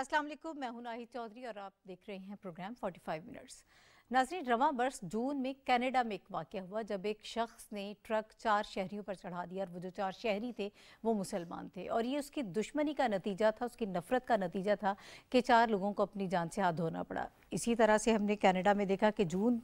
अस्सलाम वालेकुम मैं हूं नाहिद चौधरी और आप देख रहे हैं प्रोग्राम 45 मिनट्स नाजरीन रवा बर्स जून में कनाडा में एक वाक़ हुआ जब एक शख्स ने ट्रक चार शहरियों पर चढ़ा दिया और वो जो चार शहरी थे वो मुसलमान थे और ये उसकी दुश्मनी का नतीजा था उसकी नफ़रत का नतीजा था कि चार लोगों को अपनी जान से हाथ धोना पड़ा इसी तरह से हमने कनाडा में देखा कि जून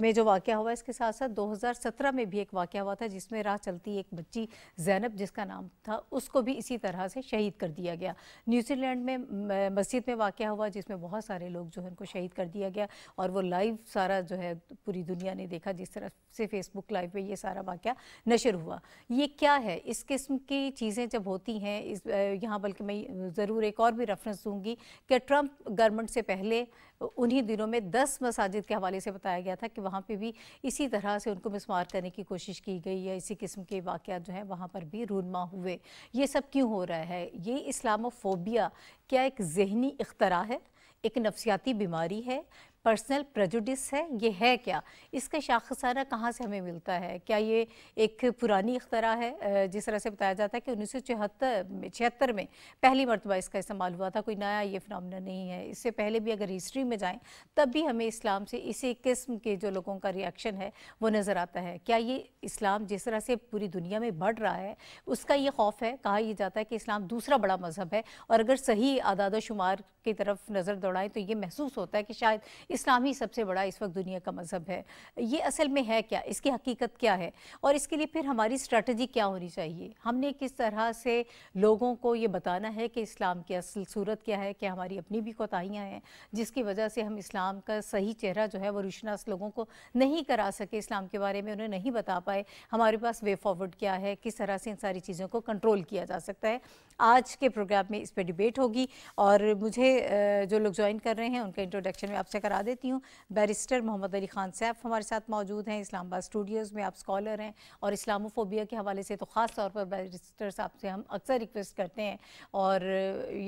में जो वाक़ हुआ इसके साथ साथ 2017 में भी एक वाक़ हुआ था जिसमें राह चलती एक बच्ची जैनब जिसका नाम था उसको भी इसी तरह से शहीद कर दिया गया न्यूजीलैंड में मस्जिद में वाक़ हुआ जिसमें बहुत सारे लोग जो है उनको शहीद कर दिया गया और वो लाइव सारा जो है पूरी दुनिया ने देखा जिस तरह से फेसबुक लाइव पर यह सारा वाक़ नशर हुआ ये क्या है इस किस्म की चीज़ें जब होती हैं इस यहाँ बल्कि मैं ज़रूर एक और भी रेफरेंस दूँगी कि ट्रंप गवर्नमेंट से पहले उन्हीं दिनों में दस मसाजिद के हवाले से बताया गया था कि वहाँ पर भी इसी तरह से उनको मिसमार करने की कोशिश की गई या इसी किस्म के वाक़ जो हैं वहाँ पर भी रूनमा हुए ये सब क्यों हो रहा है ये इस्लामोफोबिया क्या एक जहनी अख्तरा है एक नफसियाती बीमारी है पर्सनल प्रजुडिस है ये है क्या इसका शाखसारा कहाँ से हमें मिलता है क्या ये एक पुरानी अख्तरा है जिस तरह से बताया जाता है कि उन्नीस सौ छिहत्तर में पहली मरतबा इसका इस्तेमाल हुआ था कोई नया ये फिनमिना नहीं है इससे पहले भी अगर हिस्ट्री में जाएँ तब भी हमें इस्लाम से इसी किस्म के जो लोगों का रिएक्शन है वो नज़र आता है क्या ये इस्लाम जिस तरह से पूरी दुनिया में बढ़ रहा है उसका ये खौफ है कहा यह जाता है कि इस्लाम दूसरा बड़ा मज़हब है और अगर सही आदाद शुमार की तरफ नज़र दौड़ाएं तो ये महसूस होता है कि शायद इस्लाम ही सबसे बड़ा इस वक्त दुनिया का मज़हब है ये असल में है क्या इसकी हकीकत क्या है और इसके लिए फिर हमारी स्ट्रेटजी क्या होनी चाहिए हमने किस तरह से लोगों को ये बताना है कि इस्लाम की असल सूरत क्या है क्या हमारी अपनी भी कोताहियाँ हैं जिसकी वजह से हम इस्लाम का सही चेहरा जो है वो रुशनास लोगों को नहीं करा सके इस्लाम के बारे में उन्हें नहीं बता पाए हमारे पास वे फॉरवर्ड क्या है किस तरह से इन सारी चीज़ों को कंट्रोल किया जा सकता है आज के प्रोग्राम में इस पर डिबेट होगी और मुझे जो लोग ज्वाइन कर रहे हैं उनका इंट्रोडक्शन मैं आपसे करा देती हूँ बैरिस्टर मोहम्मद अली खान सैफ हमारे साथ मौजूद हैं इस्लामाबाद स्टूडियोज़ में आप स्कॉलर हैं और इस्लामोफोबिया के हवाले से तो ख़ास तौर पर बैरिस्टर साहब से हम अक्सर रिक्वेस्ट करते हैं और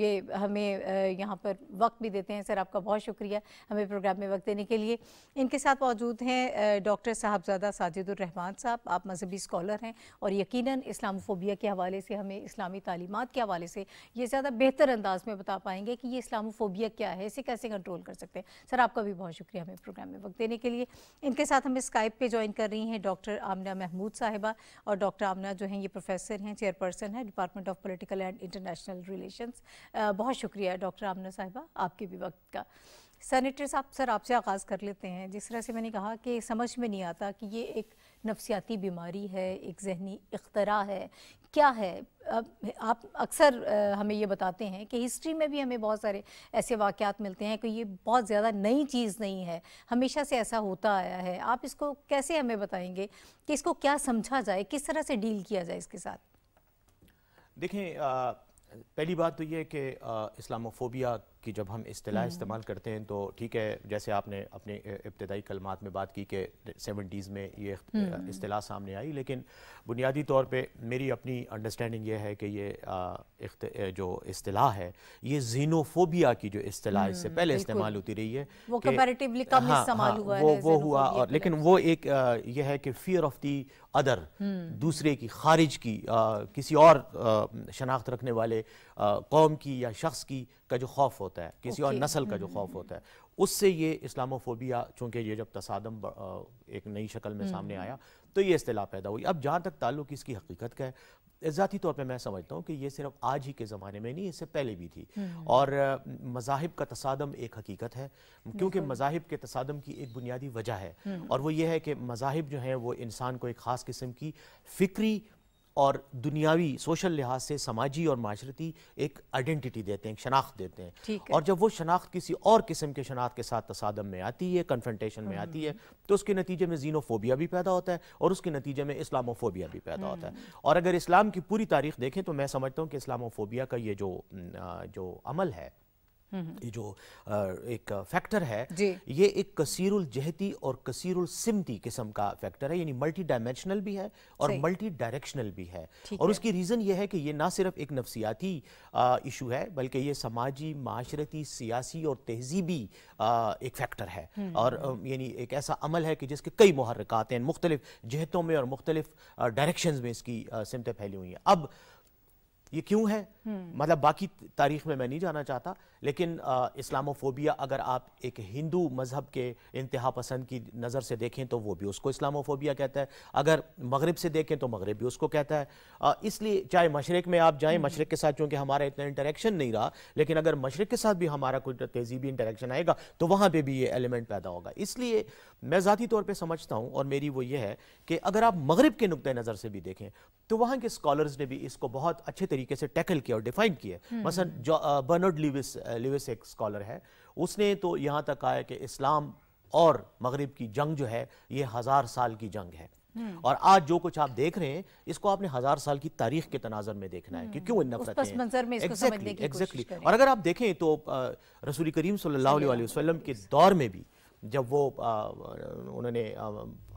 ये हमें यहाँ पर वक्त भी देते हैं सर आपका बहुत शुक्रिया हमें प्रोग्राम में वक्त देने के लिए इनके साथ मौजूद हैं डॉक्टर साहबजादा साजिदुररहमान साहब आप मजहबी स्कॉलर हैं और यकीन इस्लामोफोबिया के हवाले से हमें इस्लामी तालीमत के के हवाले से ये ज़्यादा बेहतर अंदाज में बता पाएंगे कि ये इस्लामोफोबिया क्या है इसे कैसे कंट्रोल कर सकते हैं सर आपका भी बहुत शुक्रिया हमें प्रोग्राम में वक्त देने के लिए इनके साथ हमें स्काइप पर ज्वाइन कर रही हैं डॉक्टर आमना महमूद साहिबा और डॉक्टर आमना जो हैं ये प्रोफेसर हैं चेयरपर्सन है department of political and international relation बहुत शुक्रिया डॉक्टर आमना साहिबा आपके भी वक्त का सैनिटर साहब सर आपसे आगाज़ कर लेते हैं जिस तरह से मैंने कहा कि समझ में नहीं आता कि ये एक नफसियाती बीमारी है एक जहनी अख्तरा है क्या है आप अक्सर हमें ये बताते हैं कि हिस्ट्री में भी हमें बहुत सारे ऐसे वाक़ात मिलते हैं कि ये बहुत ज़्यादा नई चीज़ नहीं है हमेशा से ऐसा होता आया है आप इसको कैसे हमें बताएंगे कि इसको क्या समझा जाए किस तरह से डील किया जाए इसके साथ देखें पहली बात तो ये है कि इस्लामोफोबिया कि जब हम असलाह हम्म। इस्तेमाल करते हैं तो ठीक है जैसे आपने अपने इब्तदाई कलमात में बात की कि सेवेंटीज़ में ये असलाह हम्म। सामने आई लेकिन बुनियादी तौर पर मेरी अपनी अंडरस्टैंडिंग ये है कि ये आ, जो अलाह है ये जीनोफोबिया की जो असलाह इससे हम्म, पहले इस्तेमाल होती रही है वो कम हाँ, हाँ, हुआ वो, वो हुआ और लेकिन वो एक यह है कि फियर ऑफ दी अदर दूसरे की खारिज की किसी और शनाख्त रखने वाले कौम की या शख्स की का जो खौफ होता है किसी और नस्ल का जो हम्म, खौफ हम्म, होता है हम्म। उससे ये इस्लामोफोबिया चूँकि ये जब तसादम एक नई शक्ल में सामने आया तो ये अतलाह पैदा हुई अब जहाँ तक ताल्लुक इसकी हकीकत का है ज़ाती तौर पर मैं समझता हूँ कि ये सिर्फ आज ही के ज़माने में नहीं इससे पहले भी थी और मजाहब का तसादम एक हकीकत है क्योंकि मजाहब के तसादम की एक बुनियादी वजह है और वो ये है कि मजाहब जो हैं वो इंसान को एक ख़ास किस्म की फ़िक्री और दुनियावी सोशल लिहाज से समाजी और माशरती एक आइडेंटिटी देते हैं शनाख्त देते हैं और जब वो शनाख्त किसी और किस्म के शनाख्त के साथ तसादम में आती है कन्फेंटेशन में आती है हम्म। तो उसके नतीजे में जीनोफोबिया भी पैदा होता है और उसके नतीजे में इस्लामोफोबिया भी पैदा होता है हम्म। और अगर इस्लाम की पूरी तारीख देखें तो मैं समझता हूँ कि इस्लामोफोबिया का ये जो जो अमल है ये जो एक फैक्टर है ये एक कसीरुल जहती और कसीरुल सिमती किस्म का फैक्टर है यानी मल्टी डायमेंशनल भी है और मल्टी डायरेक्शनल भी है और उसकी रीज़न ये है कि ये ना सिर्फ एक नफसियाती इशू है बल्कि ये समाजी माशरती सियासी और तहजीबी एक फैक्टर है हम्म। और यानी एक ऐसा अमल है कि जिसके कई मुहरक हैं मुख्तलिफ जहतों में और मुख्तलिफ डायरेक्शन में इसकी सिमतें फैली हुई हैं अब ये क्यों है मतलब बाकी तारीख में मैं नहीं जाना चाहता लेकिन इस्लामोफोबिया अगर आप एक हिंदू मज़हब के इंतहा पसंद की नज़र से देखें तो वो भी उसको इस्लामोफोबिया कहता है अगर मगरब से देखें तो मगरब भी उसको कहता है इसलिए चाहे मशरक़ में आप जाएं मशरक़ के साथ चूँकि हमारा इतना इंटरेक्शन नहीं रहा लेकिन अगर मशरक़ के साथ भी हमारा कोई तहजीबी इंटरेक्शन आएगा तो वहाँ पर भी ये एलिमेंट पैदा होगा इसलिए मैं ज़ाती तौर पर समझता हूँ और मेरी वो ये है कि अगर आप मगरब के नुक़ नज़र से भी देखें तो वहाँ के स्कॉलर्स ने भी इसको बहुत अच्छे तरीके तरीके से टैकल किया और डिफाइन किया हम्म। मसलन जो बर्नर्ड लिविस लिविस एक स्कॉलर है उसने तो यहाँ तक आया कि इस्लाम और मगरब की जंग जो है ये हज़ार साल की जंग है हम्म। और आज जो कुछ आप देख रहे हैं इसको आपने हजार साल की तारीख के तनाजर में देखना है कि क्यों है एग्जैक्टली एग्जैक्टली और अगर आप देखें तो रसूल करीम सल्लल्लाहु अलैहि वसल्लम के दौर में भी जब वो उन्होंने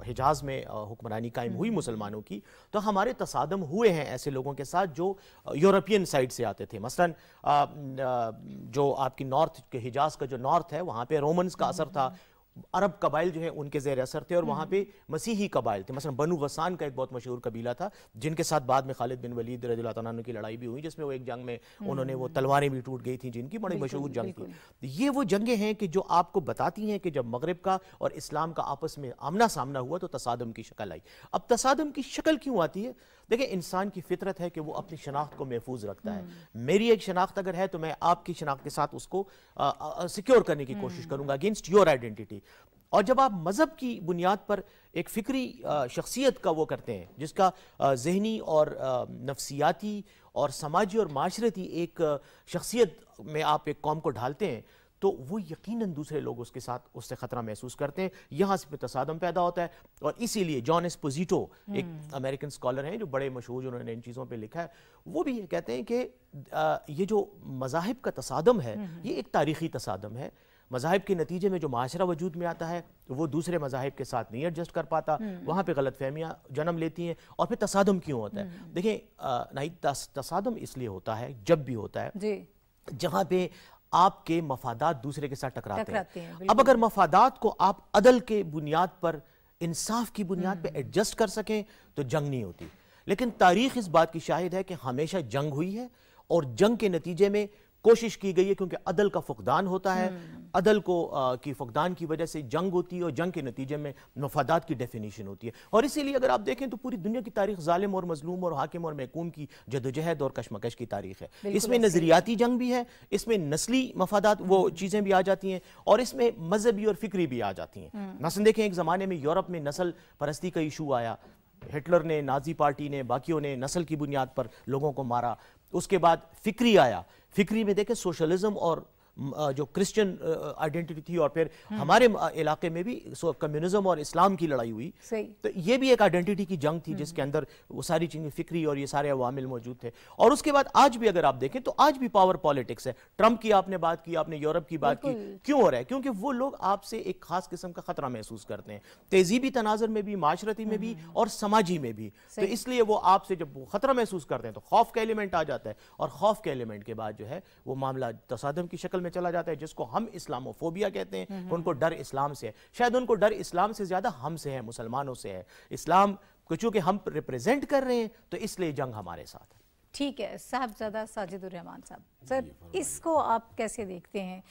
हिजाज में हुक्मरानी कायम हुई हम्म। मुसलमानों की तो हमारे तसादम हुए हैं ऐसे लोगों के साथ जो यूरोपियन साइड से आते थे मसलन जो आपकी नॉर्थ के हिजाज का जो नॉर्थ है वहाँ पर रोमन्स का असर था अरब कबाइल जो है उनके जेर असर थे और हम्म। वहाँ पे मसीही कबाइल थे मसलन बनु वसान का एक बहुत मशहूर कबीला था जिनके साथ बाद में खालिद बिन वलीद तुम की लड़ाई भी हुई जिसमें वो एक जंग में हम्म। उन्होंने वो तलवारें भी टूट गई थी जिनकी बड़ी मशहूर जंग थी तो ये वो जंगें हैं कि जो आपको बताती हैं कि जब मगरब का और इस्लाम का आपस में आमना सामना हुआ तो तसादम की शक्ल आई अब तसादम की शक्ल क्यों आती है देखिए इंसान की फितरत है कि वो अपनी शनाख्त को महफूज रखता है मेरी एक शनाख्त अगर है तो मैं आपकी शनाख्त के साथ उसको सिक्योर करने की कोशिश हम्म। करूंगा अगेंस्ट योर आइडेंटिटी और जब आप मज़हब की बुनियाद पर एक फ़िक्री शख्सियत का वो करते हैं जिसका जहनी और नफसियाती और समाजी और माशरती एक शख्सियत में आप एक कौम को ढालते हैं तो वो यकीनन दूसरे लोग उसके साथ उससे ख़तरा महसूस करते हैं यहाँ से तसादम पैदा होता है और इसीलिए जॉन एस्पोजिटो एक हम्म। अमेरिकन स्कॉलर हैं जो बड़े मशहूर उन्होंने इन चीज़ों पर लिखा है वो भी ये कहते हैं कि ये जो मजाहब का तसादम है हम्म, हम्म। ये एक तारीखी तसादम है मजाहब के नतीजे में जो माशरा वजूद में आता है तो वो दूसरे मजाहब के साथ नहीं एडजस्ट कर पाता वहाँ पर गलत फहमियाँ जन्म लेती हैं और फिर तसादम क्यों होता है देखिए नहीं तस, तसादम इसलिए होता है जब भी होता है जहाँ पे आपके मफादात दूसरे के साथ टकराते, टकराते हैं, हैं अब अगर मफादात को आप अदल के बुनियाद पर इंसाफ की बुनियाद पर हम्म। एडजस्ट कर सकें तो जंग नहीं होती लेकिन तारीख इस बात की शाहिद है कि हमेशा जंग हुई है और जंग के नतीजे में कोशिश की गई है क्योंकि अदल का फुकदान होता है हम्म। अदल को आ, की फकदान की वजह से जंग होती है और जंग के नतीजे में मफादात की डेफिनेशन होती है और इसीलिए अगर आप देखें तो पूरी दुनिया की तारीख ालिम और मजलूम और हाकिम और महकूम की जदोजहद और कशमकश की तारीख है इसमें नज़रियाती जंग भी है इसमें नस्ली मफादात वो चीज़ें भी आ जाती हैं और इसमें मजहबी और फिक्री भी आ जाती हैं मसन हम्म। देखें एक ज़माने में यूरोप में नस्ल परस्ती का इशू आया हिटलर ने नाजी पार्टी ने बाकियों ने नस्ल की बुनियाद पर लोगों को मारा उसके बाद फिक्री आया फिक्री में देखें सोशलिज्म और जो क्रिश्चियन आइडेंटिटी थी और फिर हम्म। हमारे इलाके में भी कम्युनिज्म और इस्लाम की लड़ाई हुई तो ये भी एक आइडेंटिटी की जंग थी हम्म। जिसके अंदर वो सारी चीज़ें फिक्री और ये सारे अवामिल मौजूद थे और उसके बाद आज भी अगर आप देखें तो आज भी पावर पॉलिटिक्स है ट्रंप की आपने बात की आपने यूरोप की बात की क्यों हो रहा है क्योंकि वो लोग आपसे एक खास किस्म का खतरा महसूस करते हैं तेजीबी तनाजर में भी माशरती में भी हम्म। और समाजी में भी तो इसलिए वो आपसे जब खतरा महसूस करते हैं तो खौफ का एलिमेंट आ जाता है और खौफ के एलिमेंट के बाद जो है वो मामला तसादम की शक्ल में चला जाता है जिसको हम इस्लामोफोबिया कहते हैं तो उनको डर इस्लाम से है शायद उनको डर इस्लाम से ज़्यादा हमसे है मुसलमानों से है इस्लाम को चूंकि हम रिप्रेजेंट कर रहे हैं तो इसलिए जंग हमारे साथ है ठीक है साहबजादा साजिदुररहमान साहब सर इसको आप कैसे देखते हैं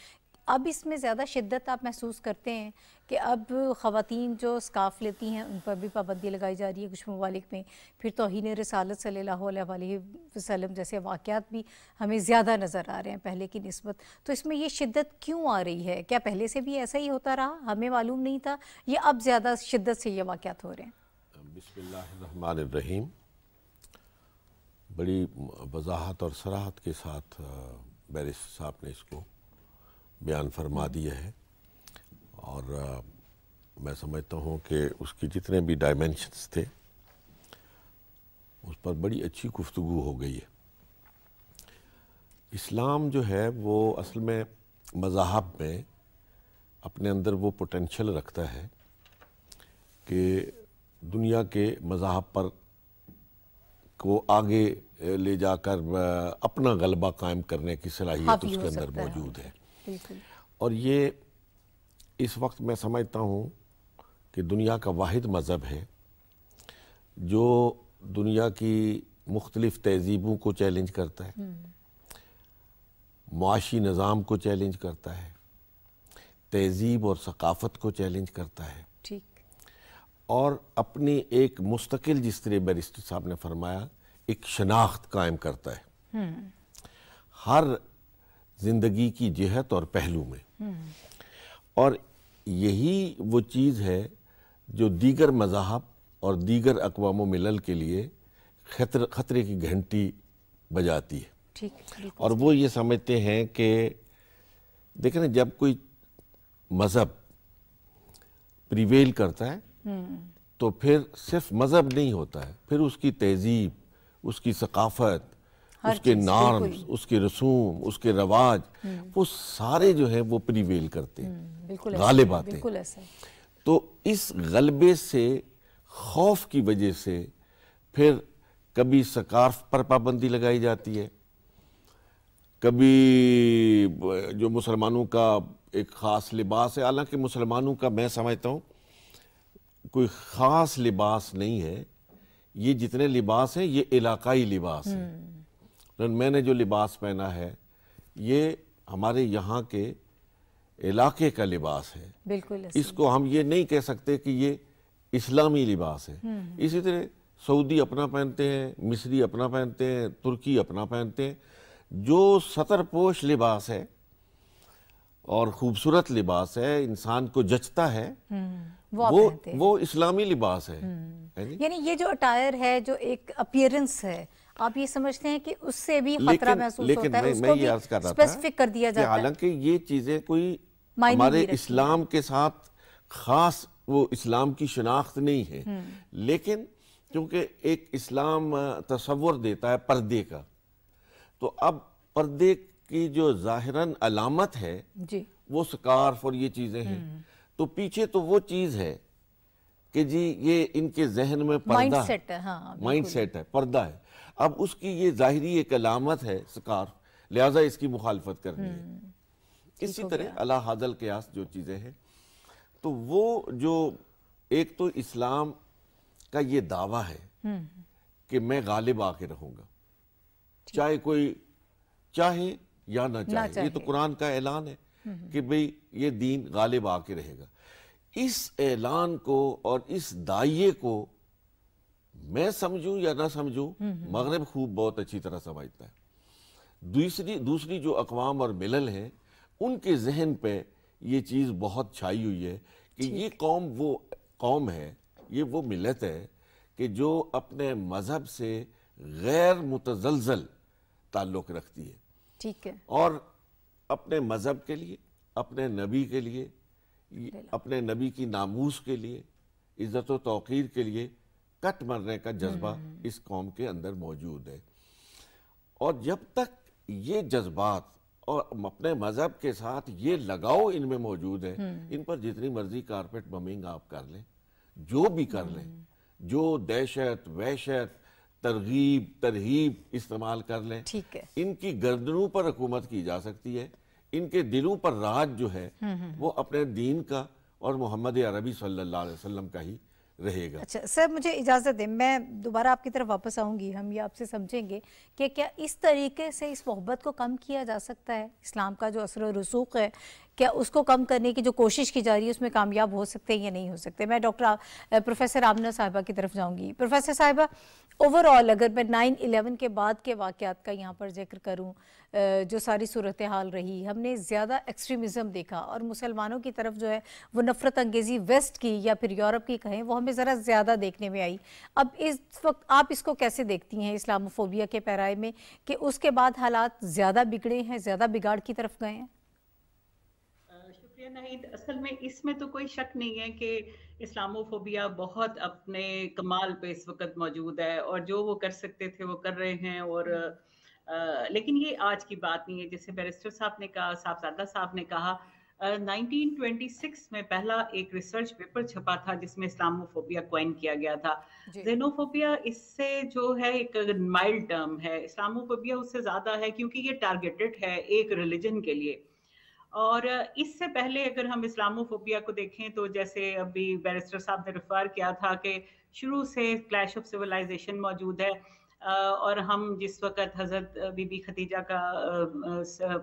अब इसमें ज़्यादा शिद्दत आप महसूस करते हैं कि अब ख़वान जो स्काफ़ लेती हैं उन पर भी पाबंदी लगाई जा रही है कुछ ममालिक में फिर तोहन रसालत सल्ला वसलम जैसे वाक़ात भी हमें ज़्यादा नज़र आ रहे हैं पहले की नस्बत तो इसमें यह शिद्दत क्यों आ रही है क्या पहले से भी ऐसा ही होता रहा हमें मालूम नहीं था ये अब ज़्यादा शिद्दत से ये वाक़ात हो रहे हैं बसमीम बड़ी वजाहत और सराहत के साथ बैरिस साहब ने इसको बयान फरमा दिए हैं और आ, मैं समझता हूँ कि उसके जितने भी डायमेंशंस थे उस पर बड़ी अच्छी गुफ्तु हो गई है इस्लाम जो है वो असल में मज़ाहब में अपने अंदर वो पोटेंशल रखता है कि दुनिया के मज़ाहब पर को आगे ले जाकर अपना गलबा कायम करने की सलाहियत उसके अंदर मौजूद है और ये इस वक्त मैं समझता हूँ कि दुनिया का वाद मज़हब है जो दुनिया की मुख्तलिफ़ तहजीबों को चैलेंज करता है माशी हम्म। निज़ाम को चैलेंज करता है तहजीब और सकाफ़त को चैलेंज करता है ठीक और अपनी एक मुस्तकिल जिस तरह बैरिस्टर साहब ने फरमाया एक शनाख्त कायम करता है हम्म। हर ज़िंदगी की जहत और पहलू में और यही वो चीज़ है जो दीगर मजाहब और दीगर अकवाम मिलल के लिए खतर ख़तरे की घंटी बजाती है ठीक और वो ये समझते हैं कि देखें ना जब कोई मज़हब प्रिवेल करता है हम्म। तो फिर सिर्फ मज़हब नहीं होता है फिर उसकी तहजीब उसकी सकाफ़त उसके नॉर्म उसके रसूम उसके रवाज हम्म। वो सारे जो है वो प्रिवेल करते हैं हम्म, गालिब आते हैं तो इस गलबे से खौफ की वजह से फिर कभी सकाफ पर पाबंदी लगाई जाती है कभी जो मुसलमानों का एक ख़ास लिबास है हालांकि मुसलमानों का मैं समझता हूँ कोई ख़ास लिबास नहीं है ये जितने लिबास हैं ये इलाकाई लिबास हैं हम्म। मैंने जो लिबास पहना है ये हमारे यहाँ के इलाके का लिबास है बिल्कुल इसको हम ये नहीं कह सकते कि ये इस्लामी लिबास है हम्म। इसी तरह सऊदी अपना पहनते हैं मिस्री अपना पहनते हैं तुर्की अपना पहनते हैं जो सतरपोश लिबास है और खूबसूरत लिबास है इंसान को जचता है हम्म, वो वो, वो इस्लामी लिबास है हम्म। यानी ये जो अटायर है जो एक अपियरेंस है आप ये समझते हैं कि उससे भी खतरा महसूस लेकिन होता है उसको मैं भी स्पेसिफिक कर दिया जाता है हालांकि ये चीजें कोई हमारे इस्लाम के साथ खास वो इस्लाम की शनाख्त नहीं है हम्म। लेकिन क्योंकि एक इस्लाम तस्वर देता है पर्दे का तो अब पर्दे की जो ज़ाहिरन अलामत है जी वो स्कार्फ और ये चीज़ें हैं हम्म। तो पीछे तो वो चीज़ है कि जी ये इनके जहन में पर्दा माइंड सेट है हाँ, माइंड सेट है पर्दा है अब उसकी ये ज़ाहरी एक अलामत है स्कार्फ लिहाजा इसकी मुखालफत करनी है हम्म। इसी तरह अला हाजल आस जो चीज़ें हैं तो वो जो एक तो इस्लाम का ये दावा है हम्म। कि मैं गालिब आके रहूँगा चाहे कोई चाहे या ना चाहे, ना चाहे। ये तो कुरान का ऐलान है हम्म। कि भाई ये दीन गालिब आके रहेगा इस ऐलान को और इस दाइये को मैं समझूं या ना समझूं हम्म, हम्म। मगरब खूब बहुत अच्छी तरह समझता है दूसरी दूसरी जो अकवाम और मिलल हैं उनके जहन पे ये चीज़ बहुत छाई हुई है कि ये कौम वो कौम है ये वो मिलत है कि जो अपने मज़हब से गैर मुतजलजल ताल्लुक़ रखती है ठीक है और अपने मज़हब के लिए अपने नबी के लिए अपने नबी की नामूस के लिए इज़्ज़त तोक़ीर के लिए कट मरने का जज्बा हम्म, हम्म, हम्म। इस कौम के अंदर मौजूद है और जब तक ये जज्बात और अपने मज़हब के साथ ये लगाव इनमें मौजूद है इन पर जितनी मर्जी कारपेट बमिंग आप कर लें जो भी कर लें जो दहशत वहशत तरगीब तरहीब इस्तेमाल कर लें ठीक है इनकी गर्दनों पर हुकूमत की जा सकती है इनके दिलों पर राज जो है वो अपने दीन का और मोहम्मद अरबी सल्लल्लाहु अलैहि वसल्लम का ही रहेगा अच्छा सर मुझे इजाज़त दें मैं दोबारा आपकी तरफ वापस आऊँगी हम ये आपसे समझेंगे कि क्या इस तरीके से इस मोहब्बत को कम किया जा सकता है इस्लाम का जो असर रसूख है क्या उसको कम करने की जो कोशिश की जा रही है उसमें कामयाब हो सकते हैं या नहीं हो सकते मैं डॉक्टर प्रोफेसर आमना साहिबा की तरफ जाऊँगी प्रोफेसर साहिबा ओवरऑल अगर मैं नाइन इलेवन के बाद के वाक़ात का यहाँ पर जिक्र करूँ जो सारी सूरत हाल रही हमने ज़्यादा एक्सट्रीमिज़म देखा और मुसलमानों की तरफ जो है वो नफ़रत अंगेज़ी वेस्ट की या फिर यूरोप की कहें वो हमें ज़रा ज़्यादा देखने में आई अब इस वक्त आप इसको कैसे देखती हैं इस्लामोफोबिया के पैराए में कि उसके बाद हालात ज़्यादा बिगड़े हैं ज़्यादा बिगाड़ की तरफ गए हैं नहीं असल में इसमें तो कोई शक नहीं है कि इस्लामोफोबिया बहुत अपने कमाल पे इस वक्त मौजूद है और जो वो कर सकते थे वो कर रहे हैं और आ, हम्म। लेकिन ये आज की बात नहीं है जैसे बैरिस्टर साहब ने कहा साहबजादा साहब ने कहा आ, 1926 में पहला एक रिसर्च पेपर छपा था जिसमें इस्लामोफोबिया क्वाइन किया गया था जेनोफोबिया इससे जो है एक माइल्ड टर्म है इस्लामोफोबिया उससे ज़्यादा है क्योंकि ये टारगेटेड है एक रिलीजन के लिए और इससे पहले अगर हम इस्लामोफोबिया को देखें तो जैसे अभी बैरिस्टर साहब ने रिफर किया था कि शुरू से क्लैश ऑफ सिविलाइजेशन मौजूद है और हम जिस वक्त हज़रत बीबी खतीजा का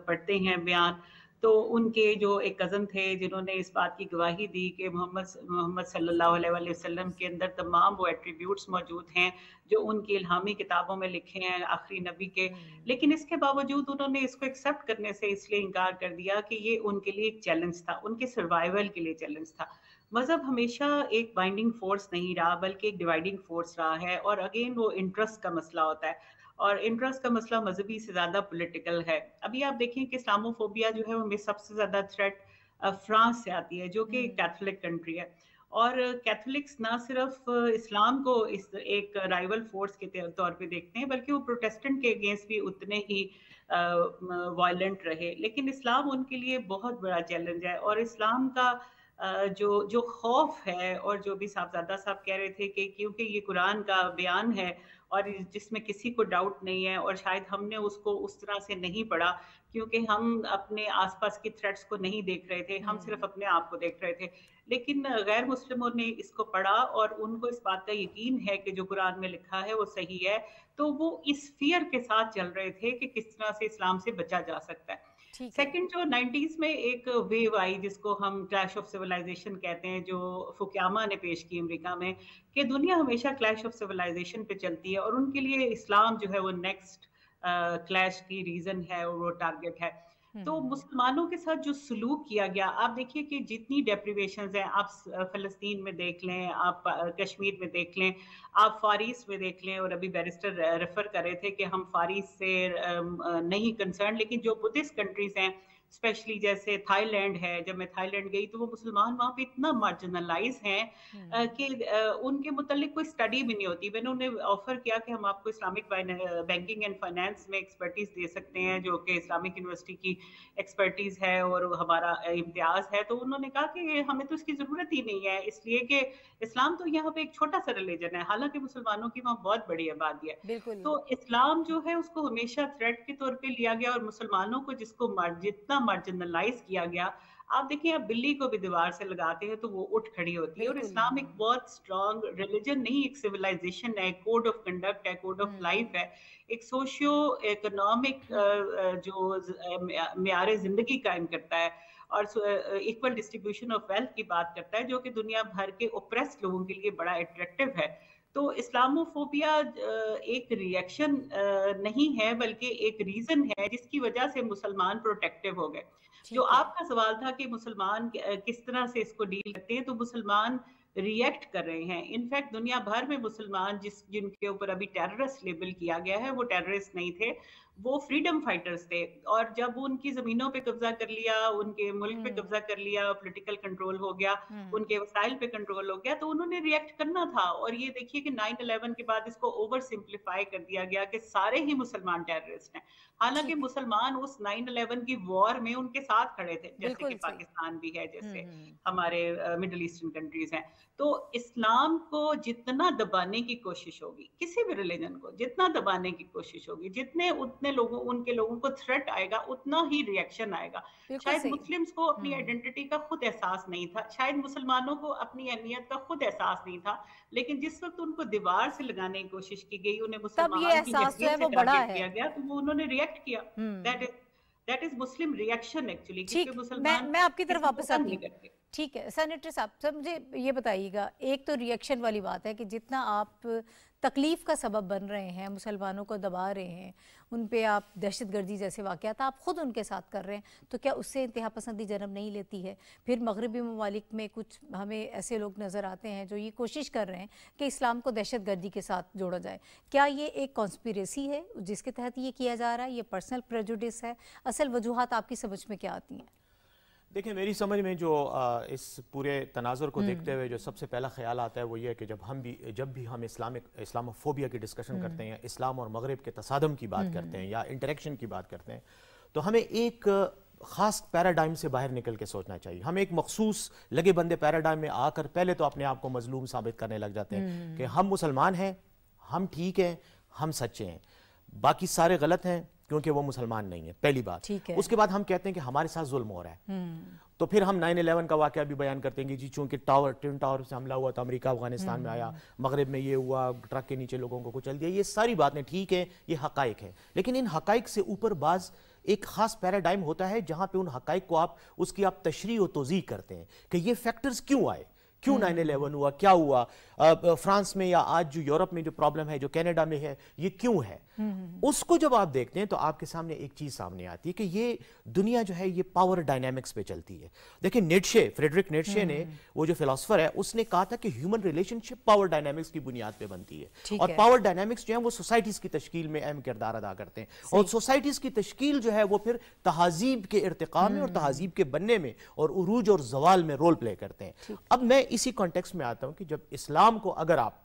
पढ़ते हैं बयान तो उनके जो एक कज़न थे जिन्होंने इस बात की गवाही दी कि मोहम्मद मोहम्मद सल्लल्लाहु अलैहि वसल्लम के अंदर तमाम वो एट्रीब्यूट्स मौजूद हैं जो उनकी इल्हामी किताबों में लिखे हैं आखिरी नबी के हम्म। लेकिन इसके बावजूद उन्होंने इसको एक्सेप्ट करने से इसलिए इनकार कर दिया कि ये उनके लिए एक चैलेंज था उनके सर्वाइवल के लिए चैलेंज था मज़हब हमेशा एक बाइंडिंग फोर्स नहीं रहा बल्कि एक डिवाइडिंग फोर्स रहा है और अगेन वो इंटरेस्ट का मसला होता है और इंटरेस्ट का मसला मजहबी से ज़्यादा पोलिटिकल है अभी आप देखें कि इस्लामोफोबिया जो है वो सबसे ज़्यादा थ्रेट फ्रांस से आती है जो कि कैथोलिक हम्म। कंट्री है और कैथोलिक्स ना सिर्फ इस्लाम को इस एक राइवल फोर्स के तौर पे देखते हैं बल्कि वो प्रोटेस्टेंट के अगेंस्ट भी उतने ही वायलेंट रहे लेकिन इस्लाम उनके लिए बहुत बड़ा चैलेंज है और इस्लाम का जो जो खौफ है और जो भी साहबजादा साहब कह रहे थे कि क्योंकि ये कुरान का बयान है और जिसमें किसी को डाउट नहीं है और शायद हमने उसको उस तरह से नहीं पढ़ा क्योंकि हम अपने आसपास की थ्रेट्स को नहीं देख रहे थे हम सिर्फ हम्म। अपने आप को देख रहे थे लेकिन गैर मुस्लिमों ने इसको पढ़ा और उनको इस बात का यकीन है कि जो कुरान में लिखा है वो सही है तो वो इस फियर के साथ चल रहे थे कि किस तरह से इस्लाम से बचा जा सकता है सेकंड जो 90s में एक वेव आई जिसको हम क्लैश ऑफ सिविलाइजेशन कहते हैं जो फुक्यामा ने पेश की अमेरिका में कि दुनिया हमेशा क्लैश ऑफ सिविलाइजेशन पे चलती है और उनके लिए इस्लाम जो है वो नेक्स्ट क्लैश की रीजन है और वो टारगेट है तो हम्म। मुसलमानों के साथ जो सलूक किया गया आप देखिए कि जितनी डेप्रीवेशन हैं आप फलस्तीन में देख लें आप कश्मीर में देख लें आप फारिस में देख लें और अभी बैरिस्टर रेफर कर रहे थे कि हम फारिस से नहीं कंसर्न लेकिन जो बुद्धिस्ट कंट्रीज हैं स्पेशली जैसे थाईलैंड है जब मैं थाईलैंड गई तो वो मुसलमान वहाँ पे इतना मार्जिनलाइज हैं हम्म। कि उनके मुतलिक कोई स्टडी भी नहीं होती मैंने उन्हें ऑफर किया कि हम आपको इस्लामिक बैंकिंग एंड फाइनेंस में एक्सपर्टीज दे सकते हैं जो कि इस्लामिक यूनिवर्सिटी की एक्सपर्टीज है और हमारा इम्तियाज है तो उन्होंने कहा कि हमें तो इसकी जरूरत ही नहीं है इसलिए कि इस्लाम तो यहाँ पे एक छोटा सा रिलीजन है हालांकि मुसलमानों की वहाँ बहुत बड़ी आबादी है तो इस्लाम जो है उसको हमेशा थ्रेट के तौर पर लिया गया और मुसलमानों को जिसको जितना मार्जिनलाइज किया गया आप देखिए आप बिल्ली को भी दीवार से लगाते हैं तो वो उठ खड़ी होती है और इस्लाम एक हाँ। बहुत स्ट्रांग रिलीजन नहीं एक सिविलाइजेशन है कोड ऑफ कंडक्ट है कोड ऑफ लाइफ है एक सोशियो इकोनॉमिक हम्म। जो मैार जिंदगी कायम करता है और इक्वल डिस्ट्रीब्यूशन ऑफ वेल्थ की बात करता है जो कि दुनिया भर के ओप्रेस लोगों के लिए बड़ा एट्रैक्टिव है तो इस्लामोफोबिया एक रिएक्शन नहीं है बल्कि एक रीजन है जिसकी वजह से मुसलमान प्रोटेक्टिव हो गए जो आपका सवाल था कि मुसलमान किस तरह से इसको डील करते हैं तो मुसलमान रिएक्ट कर रहे हैं इनफैक्ट दुनिया भर में मुसलमान जिस जिनके ऊपर अभी टेररिस्ट लेबल किया गया है वो टेररिस्ट नहीं थे वो फ्रीडम फाइटर्स थे और जब उनकी जमीनों पे कब्जा कर लिया उनके मुल्क पे हम्म। कब्जा कर लिया पॉलिटिकल कंट्रोल हो गया हम्म। उनके वसाइल पे कंट्रोल हो गया तो उन्होंने रिएक्ट करना था और ये देखिए कि नाइन अलेवन के बाद इसको ओवर सिंप्लीफाई कर दिया गया कि सारे ही मुसलमान टेररिस्ट हैं हालांकि मुसलमान उस नाइन अलेवन की वॉर में उनके साथ खड़े थे जैसे कि पाकिस्तान भी है जैसे हम्म, हमारे मिडल ईस्टर्न कंट्रीज हैं तो इस्लाम को जितना दबाने की कोशिश होगी किसी भी रिलीजन को जितना दबाने की कोशिश होगी जितने उतने जितने लोगों उनके लोगों को थ्रेट आएगा उतना ही रिएक्शन आएगा शायद मुस्लिम्स को अपनी आइडेंटिटी हम्म। का खुद एहसास नहीं था शायद मुसलमानों को अपनी अहमियत का खुद एहसास नहीं था लेकिन जिस वक्त उनको दीवार से लगाने की कोशिश की गई उन्हें मुसलमान किया गया तो उन्होंने रिएक्ट किया that is that is Muslim reaction actually ठीक मैं मैं आपकी तरफ वापस आती हूँ ठीक है सेनेटर साहब सर मुझे ये बताइएगा एक तो रिएक्शन वाली बात है कि जितना आप तकलीफ़ का सबब बन रहे हैं मुसलमानों को दबा रहे हैं उन पर आप दहशत गर्दी जैसे वाक़ात आप ख़ुद उनके साथ कर रहे हैं तो क्या उससे इंतहा पसंदी जन्म नहीं लेती है फिर मगरबी ममालिक में कुछ हमें ऐसे लोग नज़र आते हैं जो ये कोशिश कर रहे हैं कि इस्लाम को दहशत गर्दी के साथ जोड़ा जाए क्या ये एक कॉन्स्परेसी है जिसके तहत ये किया जा रहा है ये पर्सनल प्रेजुडिस है असल वजूहत आपकी समझ में क्या आती हैं देखिए मेरी समझ में जो इस पूरे तनाज़र को हम्म। देखते हुए जो सबसे पहला ख्याल आता है वो ये है कि जब हम भी जब भी हम इस्लामिक इस्लामोफोबिया की डिस्कशन हम्म। करते हैं इस्लाम और मगरब के तसादम की बात हम्म। करते हैं या इंटरेक्शन की बात करते हैं तो हमें एक ख़ास पैराडाइम से बाहर निकल के सोचना चाहिए हम एक मखसूस लगे बंदे पैराडाइम में आकर पहले तो अपने आप को मजलूम साबित करने लग जाते हैं कि हम मुसलमान हैं हम ठीक हैं हम सच्चे हैं बाकी सारे गलत हैं क्योंकि वो मुसलमान नहीं है पहली बात ठीक है उसके बाद हम कहते हैं कि हमारे साथ जुल्म हो रहा है हम्म। तो फिर हम नाइन इलेवन का वाक्य भी बयान करते हैं कि जी चूंकि टावर ट्विन टावर से हमला हुआ था अमेरिका अफगानिस्तान में आया हम्म। मगरब में ये हुआ ट्रक के नीचे लोगों को कुचल दिया ये सारी बातें ठीक है ये हकाइक है लेकिन इन हकाइक से ऊपर बाज़ एक खास पैराडाइम होता है जहां पे उन हकाइक को आप उसकी आप तशरी व तोजी करते हैं कि ये फैक्टर्स क्यों आए क्यों हम्म। नाइन इलेवन हुआ क्या हुआ फ्रांस में या आज जो यूरोप में जो प्रॉब्लम है जो कनाडा में है ये क्यों है हम्म, हम्म, उसको जब आप देखते हैं तो आपके सामने एक चीज सामने आती है कि ये दुनिया जो है ये पावर डायनेमिक्स पे चलती है देखिए नेटशे फ्रेडरिक नेटशे ने वो जो फिलोसफर है उसने कहा था कि ह्यूमन रिलेशनशिप पावर डायनामिक्स की बुनियाद पर बनती है और पावर डायनामिक्स जो है वो सोसाइटीज की तश्कील में अहम किरदार अदा करते हैं और सोसाइटीज की तश्कील जो है वो फिर तहजीब के इरतका में और तहजीब के बनने में और उरूज और जवाल में रोल प्ले करते हैं अब मैं इसी कॉन्टेक्स्ट में आता हूं कि जब इस्लाम को अगर आप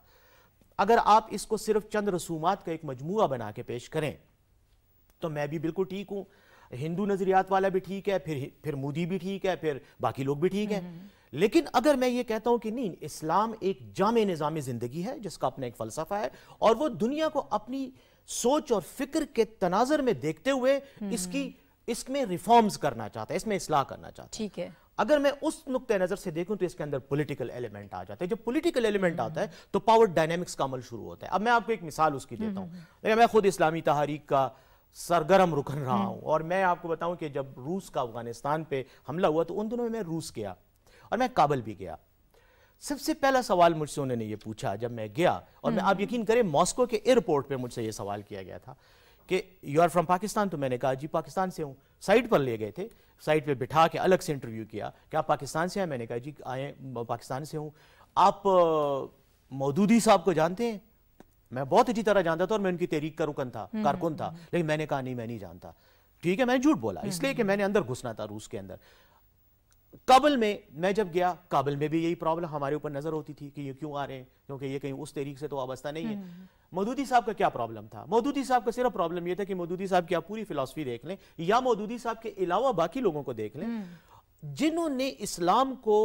अगर आप इसको सिर्फ चंद रसूमात का एक मजमू बना के पेश करें तो मैं भी बिल्कुल ठीक हूं हिंदू नज़रियात वाला भी ठीक है फिर फिर मोदी भी ठीक है फिर बाकी लोग भी ठीक है हम्म, हम्म, हम्म। लेकिन अगर मैं ये कहता हूं कि नहीं इस्लाम एक जाम निज़ाम ज़िंदगी है जिसका अपना एक फ़लसफ़ा है और वो दुनिया को अपनी सोच और फिक्र के तनाजर में देखते हुए इसकी इसमें रिफॉर्म्स करना चाहता है इसमें इसलाह करना चाहता है ठीक है अगर मैं उस नुकते नजर से देखूं तो इसके अंदर पॉलिटिकल एलिमेंट आ जाता है जब पॉलिटिकल एलिमेंट आता है तो पावर डायनेमिक्स का अमल शुरू होता है अब मैं आपको एक मिसाल उसकी हम्म, देता हूं हम्म, हम्म। मैं खुद इस्लामी तहारीक का सरगर्म रुकन रहा हूं और मैं आपको बताऊं कि जब रूस का अफगानिस्तान पर हमला हुआ तो उन दिनों में मैं रूस गया और मैं काबल भी गया सबसे पहला सवाल मुझसे उन्होंने ये पूछा जब मैं गया और मैं आप यकीन करें मॉस्को के एयरपोर्ट पर मुझसे ये सवाल किया गया था कि यू आर फ्रॉम पाकिस्तान तो मैंने कहा जी पाकिस्तान से हूँ साइट पर ले गए थे साइट पे बिठा के अलग से इंटरव्यू किया कि आप पाकिस्तान से हैं मैंने कहा जी आए पाकिस्तान से हूँ आप मौदूदी साहब को जानते हैं मैं बहुत अच्छी तरह जानता था और मैं उनकी तहरीक का रुकन था हम्म, कारकुन था हम्म, हम्म। लेकिन मैंने कहा नहीं मैं नहीं जानता ठीक है मैंने झूठ बोला इसलिए कि मैंने अंदर घुसना था रूस के अंदर काबुल में मैं जब गया काबुल में भी यही प्रॉब्लम हमारे ऊपर नजर होती थी कि ये क्यों आ रहे हैं क्योंकि ये कहीं उस तरीके से तो अवस्था नहीं है हम्म, हम्म। मौदूदी साहब का क्या प्रॉब्लम था मौदूदी साहब का सिर्फ प्रॉब्लम यह था कि मौदूदी साहब की आप पूरी फिलोसफी देख लें या मौदूदी साहब के अलावा बाकी लोगों को देख लें हम्म। जिन्होंने इस्लाम को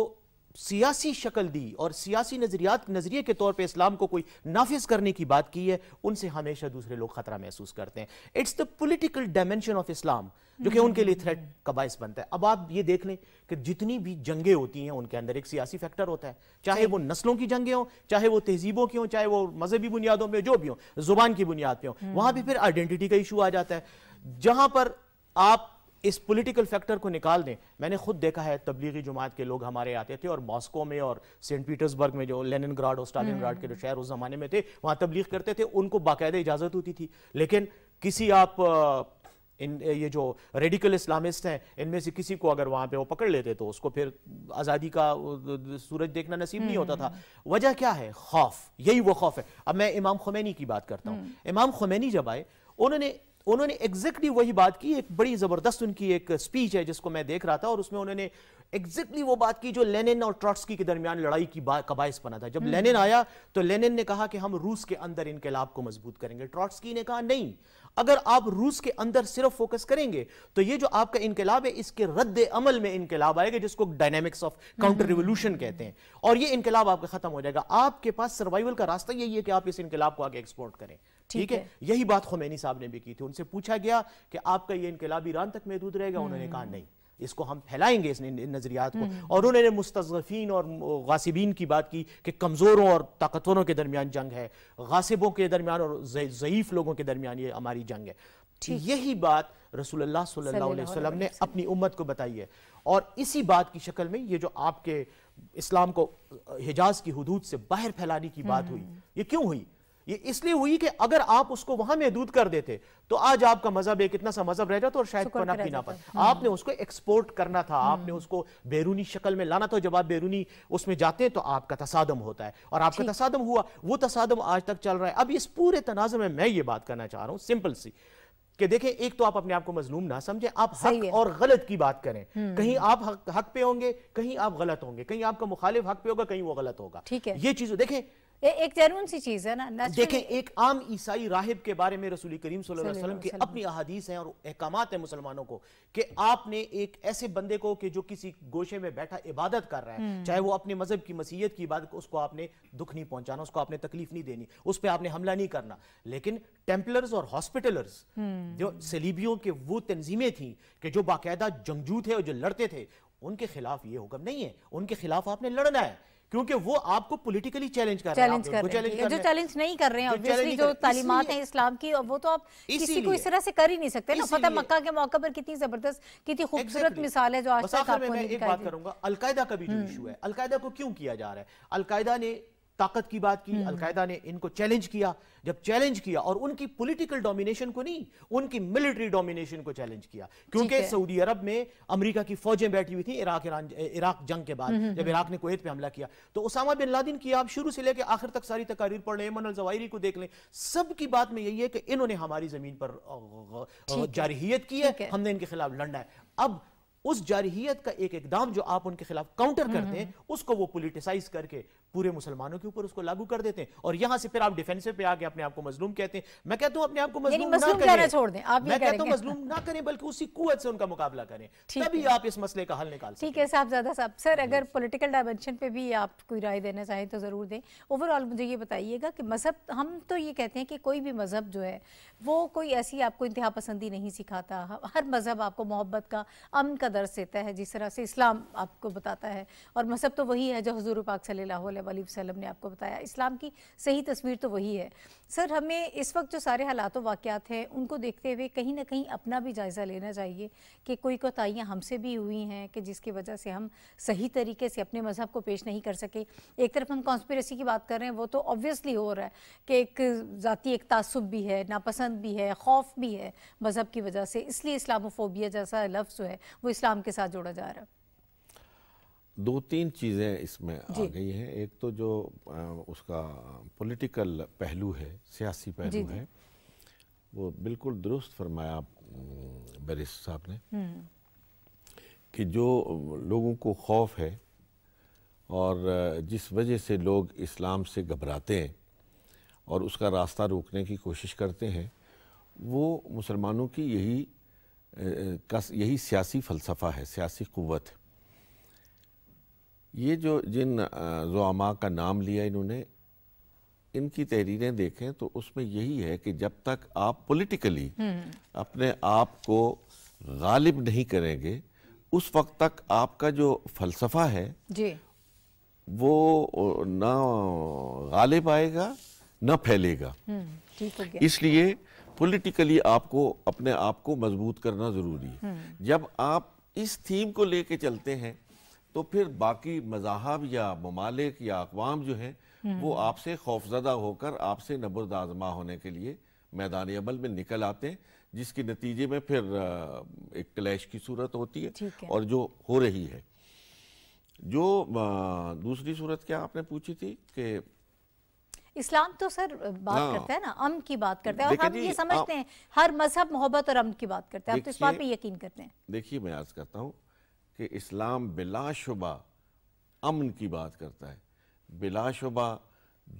सियासी शक्ल दी और सियासी नज़रियात नज़रिए के तौर पे इस्लाम को कोई नाफिज करने की बात की है उनसे हमेशा दूसरे लोग ख़तरा महसूस करते हैं it's the political dimension of Islam जो कि उनके लिए थ्रेट का बायस बनता है अब आप ये देख लें कि जितनी भी जंगें होती हैं उनके अंदर एक सियासी फैक्टर होता है चाहे वो नस्लों की जंगें हों चाहे वो तहजीबों की हों चाहे वो मजहबी बुनियादों पर जो भी हों जुबान की बुनियाद पर हों वहाँ भी फिर आइडेंटिटी का इशू आ जाता है जहाँ पर आप इस पॉलिटिकल फैक्टर को निकाल दें मैंने खुद देखा है तबलीगी जमात के लोग हमारे आते थे और मॉस्को में और सेंट पीटर्सबर्ग में जो लेनिन ग्राड और स्टालिन ग्राड के जो हम्म। शहर उस जमाने में थे वहाँ तबलीग करते थे उनको बाकायदा इजाज़त होती थी लेकिन किसी आप इन ये जो रेडिकल इस्लामिस्ट हैं इनमें से किसी को अगर वहाँ पे वो पकड़ लेते तो उसको फिर आज़ादी का सूरज देखना नसीब नहीं होता था हम्म। वजह क्या है खौफ यही वो खौफ है अब मैं इमाम खुमैनी की बात करता हूँ हम्म। इमाम खुमैनी जब आए उन्होंने उन्होंने एग्जैक्टली वही बात की एक बड़ी जबरदस्त उनकी एक स्पीच है जिसको मैं देख रहा था और उसमें उन्होंने एग्जैक्टली वो बात की जो लेनिन और ट्रॉट्सकी के दरमियान लड़ाई की कबाइस बना था जब हम्म। लेनिन आया तो लेनिन ने कहा कि हम रूस के अंदर इनकलाब को मजबूत करेंगे ट्रॉट्सकी ने कहा नहीं अगर आप रूस के अंदर सिर्फ फोकस करेंगे तो ये जो आपका इनकलाब है इसके रद्द अमल में इनकलाब आएगा जिसको डायनेमिक्स ऑफ काउंटर रिवोल्यूशन कहते हैं और ये इनकलाब आपका खत्म हो जाएगा आपके पास सर्वाइवल का रास्ता यही है कि आप इस इनकलाब को आगे एक्सपोर्ट करें ठीक है यही बात खुमैनी साहब ने भी की थी उनसे पूछा गया कि आपका ये इनकलाब ईरान तक महदूद रहेगा हम्म। उन्होंने कहा नहीं इसको हम फैलाएंगे इस नज़रियात को हम्म। और उन्होंने मुस्तफ़ीन और गासिबीन की बात की कि कमज़ोरों और ताकतवरों के दरमियान जंग है गासिबों के दरमियान और ज़यीफ़ लोगों के दरमियान ये हमारी जंग है तो यही बात रसूलुल्लाह सल्लल्लाहु अलैहि वसल्लम ने अपनी उम्मत को बताई है और इसी बात की शक्ल में ये जो आपके इस्लाम को हिजाज की हदूद से बाहर फैलाने की बात हम्म। हुई ये क्यों हुई ये इसलिए हुई कि अगर आप उसको वहां महदूद कर देते तो आज आपका मजहब एक इतना सा मजहब रह जाता और शायद पना पीना पर आपने उसको एक्सपोर्ट करना था हम्म। आपने उसको बैरूनी शक्ल में लाना था जब आप बैरूनी उसमें जाते हैं तो आपका तसादम होता है और आपका तसादम हुआ वो तसादम आज तक चल रहा है अब इस पूरे तनाज में मैं ये बात करना चाह रहा हूँ सिंपल सी कि देखें एक तो आप अपने आप को मजलूम ना समझे आप हक और गलत की बात करें हम्म। कहीं आप हक, हक पे होंगे कहीं आप गलत होंगे कहीं आपका मुखालिफ हक पे होगा कहीं वो गलत होगा ठीक है ये चीज देखें एक जरून सी चीज है ना देखें एक आम ईसाई राहिब के बारे में रसूल करीम वसल्लम की अपनी अहादीस हैं और अहकाम हैं मुसलमानों को कि आपने एक ऐसे बंदे को कि जो किसी गोशे में बैठा इबादत कर रहा है हम्म। चाहे वो अपने मजहब की मसीहत की इबादत उसको आपने दुख नहीं पहुंचाना उसको आपने तकलीफ नहीं देनी उस पर आपने हमला नहीं करना लेकिन टेम्पलर्स और हॉस्पिटलर्स हम्म। जो सलीबियों के वो तंजीमें थी कि जो बाकायदा जंगजू थे और जो लड़ते थे उनके खिलाफ ये हुक्म नहीं है उनके खिलाफ आपने लड़ना है क्योंकि वो आपको पोलिटिकली चैलेंज कर चैलेंज कर रहे हैं जो चैलेंज नहीं कर रहे हैं जो तालीमत है इस्लाम की वो तो आप किसी को इस तरह से कर ही नहीं सकते ना मक्का के मौके पर कितनी जबरदस्त कितनी खूबसूरत मिसाल है जो आज तक आपको बात करूंगा अलकायदा का भी जो इशू हम्म। है अलकायदा को क्यों किया जा रहा है अलकायदा ने ताकत की बात की हम्म। अलकायदा ने इनको चैलेंज किया जब चैलेंज किया और उनकी पॉलिटिकल डोमिनेशन को नहीं उनकी मिलिट्री डोमिनेशन को चैलेंज किया क्योंकि सऊदी अरब में अमेरिका की फौजें बैठी हुई थी इराक इराक जंग के बाद हम्म, हम्म, जब इराक ने कोत पे हमला किया तो उसामा बिन लादिन की आप शुरू से लेकर आखिर तक सारी तकारीर पढ़ लें जवाहरी को देख लें सबकी बात में यही है कि इन्होंने हमारी जमीन पर जारहीत की है हमने इनके खिलाफ लड़ना है अब उस जारहीत का एक एकदम जो आप उनके खिलाफ काउंटर करते हैं उसको वो पोलिटिसाइज करके पूरे मुसलमानों के ऊपर उसको लागू कर देते हैं और यहां से फिर आप डिफेंसिव पे आके अपने आप को मजलूम कहते हैं मैं कहता हूं अपने आप को मजलूम ना करें छोड़ दें आप मैं कहता हूं मजलूम ना करें बल्कि उसी कुत से उनका मुकाबला करें तभी आप इस मसले का हल निकाल ठीक है साहब ज्यादा साहब सर अगर पोलिटिकल डायमेंशन पे भी आप कोई राय देना चाहें तो ज़रूर दें ओवरऑल मुझे ये बताइएगा कि मज़हब हम तो ये कहते हैं कि कोई भी मज़हब जो है वो कोई ऐसी आपको इंतहा पसंदी नहीं सिखाता हर मज़हब आपको मोहब्बत का अमन का दर्श देता है जिस तरह से इस्लाम आपको बताता है और मज़हब तो वही है जो हजूर पाक सल्ला वसल्लम ने आपको बताया इस्लाम की सही तस्वीर तो वही है सर हमें इस वक्त जो सारे हालात वाक़ात हैं उनको देखते हुए कहीं ना कहीं अपना भी जायज़ा लेना चाहिए कि कोई कोताहियाँ हमसे भी हुई हैं कि जिसकी वजह से हम सही तरीके से अपने मज़हब को पेश नहीं कर सके एक तरफ हम कॉन्स्परेसी की बात कर रहे हैं वो तो ऑब्वियसली हो रहा है कि एक ज़ाती एक तसब भी है नापसंद भी है खौफ भी है मज़हब की वजह से इसलिए इस्लामोफोबिया जैसा लफ्ज़ है वो इस्लाम के साथ जोड़ा जा रहा है दो तीन चीज़ें इसमें आ गई हैं एक तो जो आ, उसका पॉलिटिकल पहलू है सियासी पहलू है वो बिल्कुल दुरुस्त फरमाया बरिस साहब ने हम्म। कि जो लोगों को खौफ है और जिस वजह से लोग इस्लाम से घबराते हैं और उसका रास्ता रोकने की कोशिश करते हैं वो मुसलमानों की यही यही सियासी फ़लसफ़ा है सियासी क़वत है ये जो जिन जोमा का नाम लिया इन्होंने इनकी तहरीरें देखें तो उसमें यही है कि जब तक आप पॉलिटिकली हम्म। अपने आप को गालिब नहीं करेंगे उस वक्त तक आपका जो फलसफा है जी वो ना गालिब आएगा ना फैलेगा हम्म, इसलिए पॉलिटिकली आपको अपने आप को मजबूत करना ज़रूरी है हम्म। जब आप इस थीम को लेके चलते हैं तो फिर बाकी मजाहब या ममालिक या अकवाम जो हैं वो हम्म। आपसे खौफजदा होकर आपसे नबरद आजमा होने के लिए मैदान अमल में निकल आते हैं जिसके नतीजे में फिर एक क्लैश की सूरत होती है, है और जो हो रही है जो दूसरी सूरत क्या आपने पूछी थी कि इस्लाम तो सर बात हाँ, करता है ना अम की बात करता है और हम ये समझते हैं हर मजहब मोहब्बत और अम की बात करते हैं आप तो इस बात पे यकीन करते हैं देखिए मैं आज करता हूँ कि इस्लाम बिलाशुबा अमन की बात करता है बिलाशुबा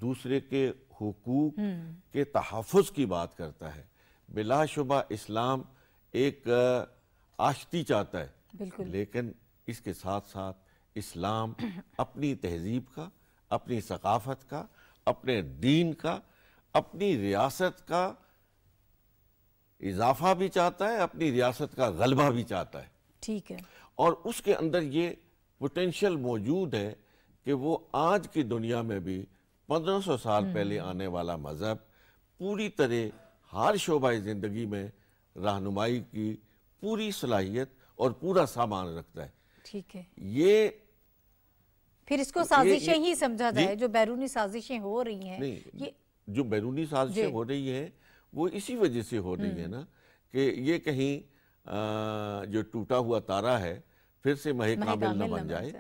दूसरे के हकूक हम्म। के तहफ़ की बात करता है बिलाशुबा इस्लाम एक आश्ती चाहता है लेकिन इसके साथ साथ इस्लाम अपनी तहजीब का अपनी सकाफत का अपने दीन का अपनी रियासत का इजाफा भी चाहता है अपनी रियासत का गलबा भी चाहता है ठीक है और उसके अंदर ये पोटेंशियल मौजूद है कि वो आज की दुनिया में भी 1500 साल हम्म। पहले आने वाला मज़हब पूरी तरह हर शोबा ज़िंदगी में रहनुमाई की पूरी सलाहियत और पूरा सामान रखता है ठीक है ये फिर इसको साजिशें ही समझा जाए जो बैरूनी साजिशें हो रही हैं ये जो बैरूनी साजिशें हो रही हैं वो इसी वजह से हो रही है हम्म। ना कि ये कहीं आ, जो टूटा हुआ तारा है फिर से महे कामिल न बन जाए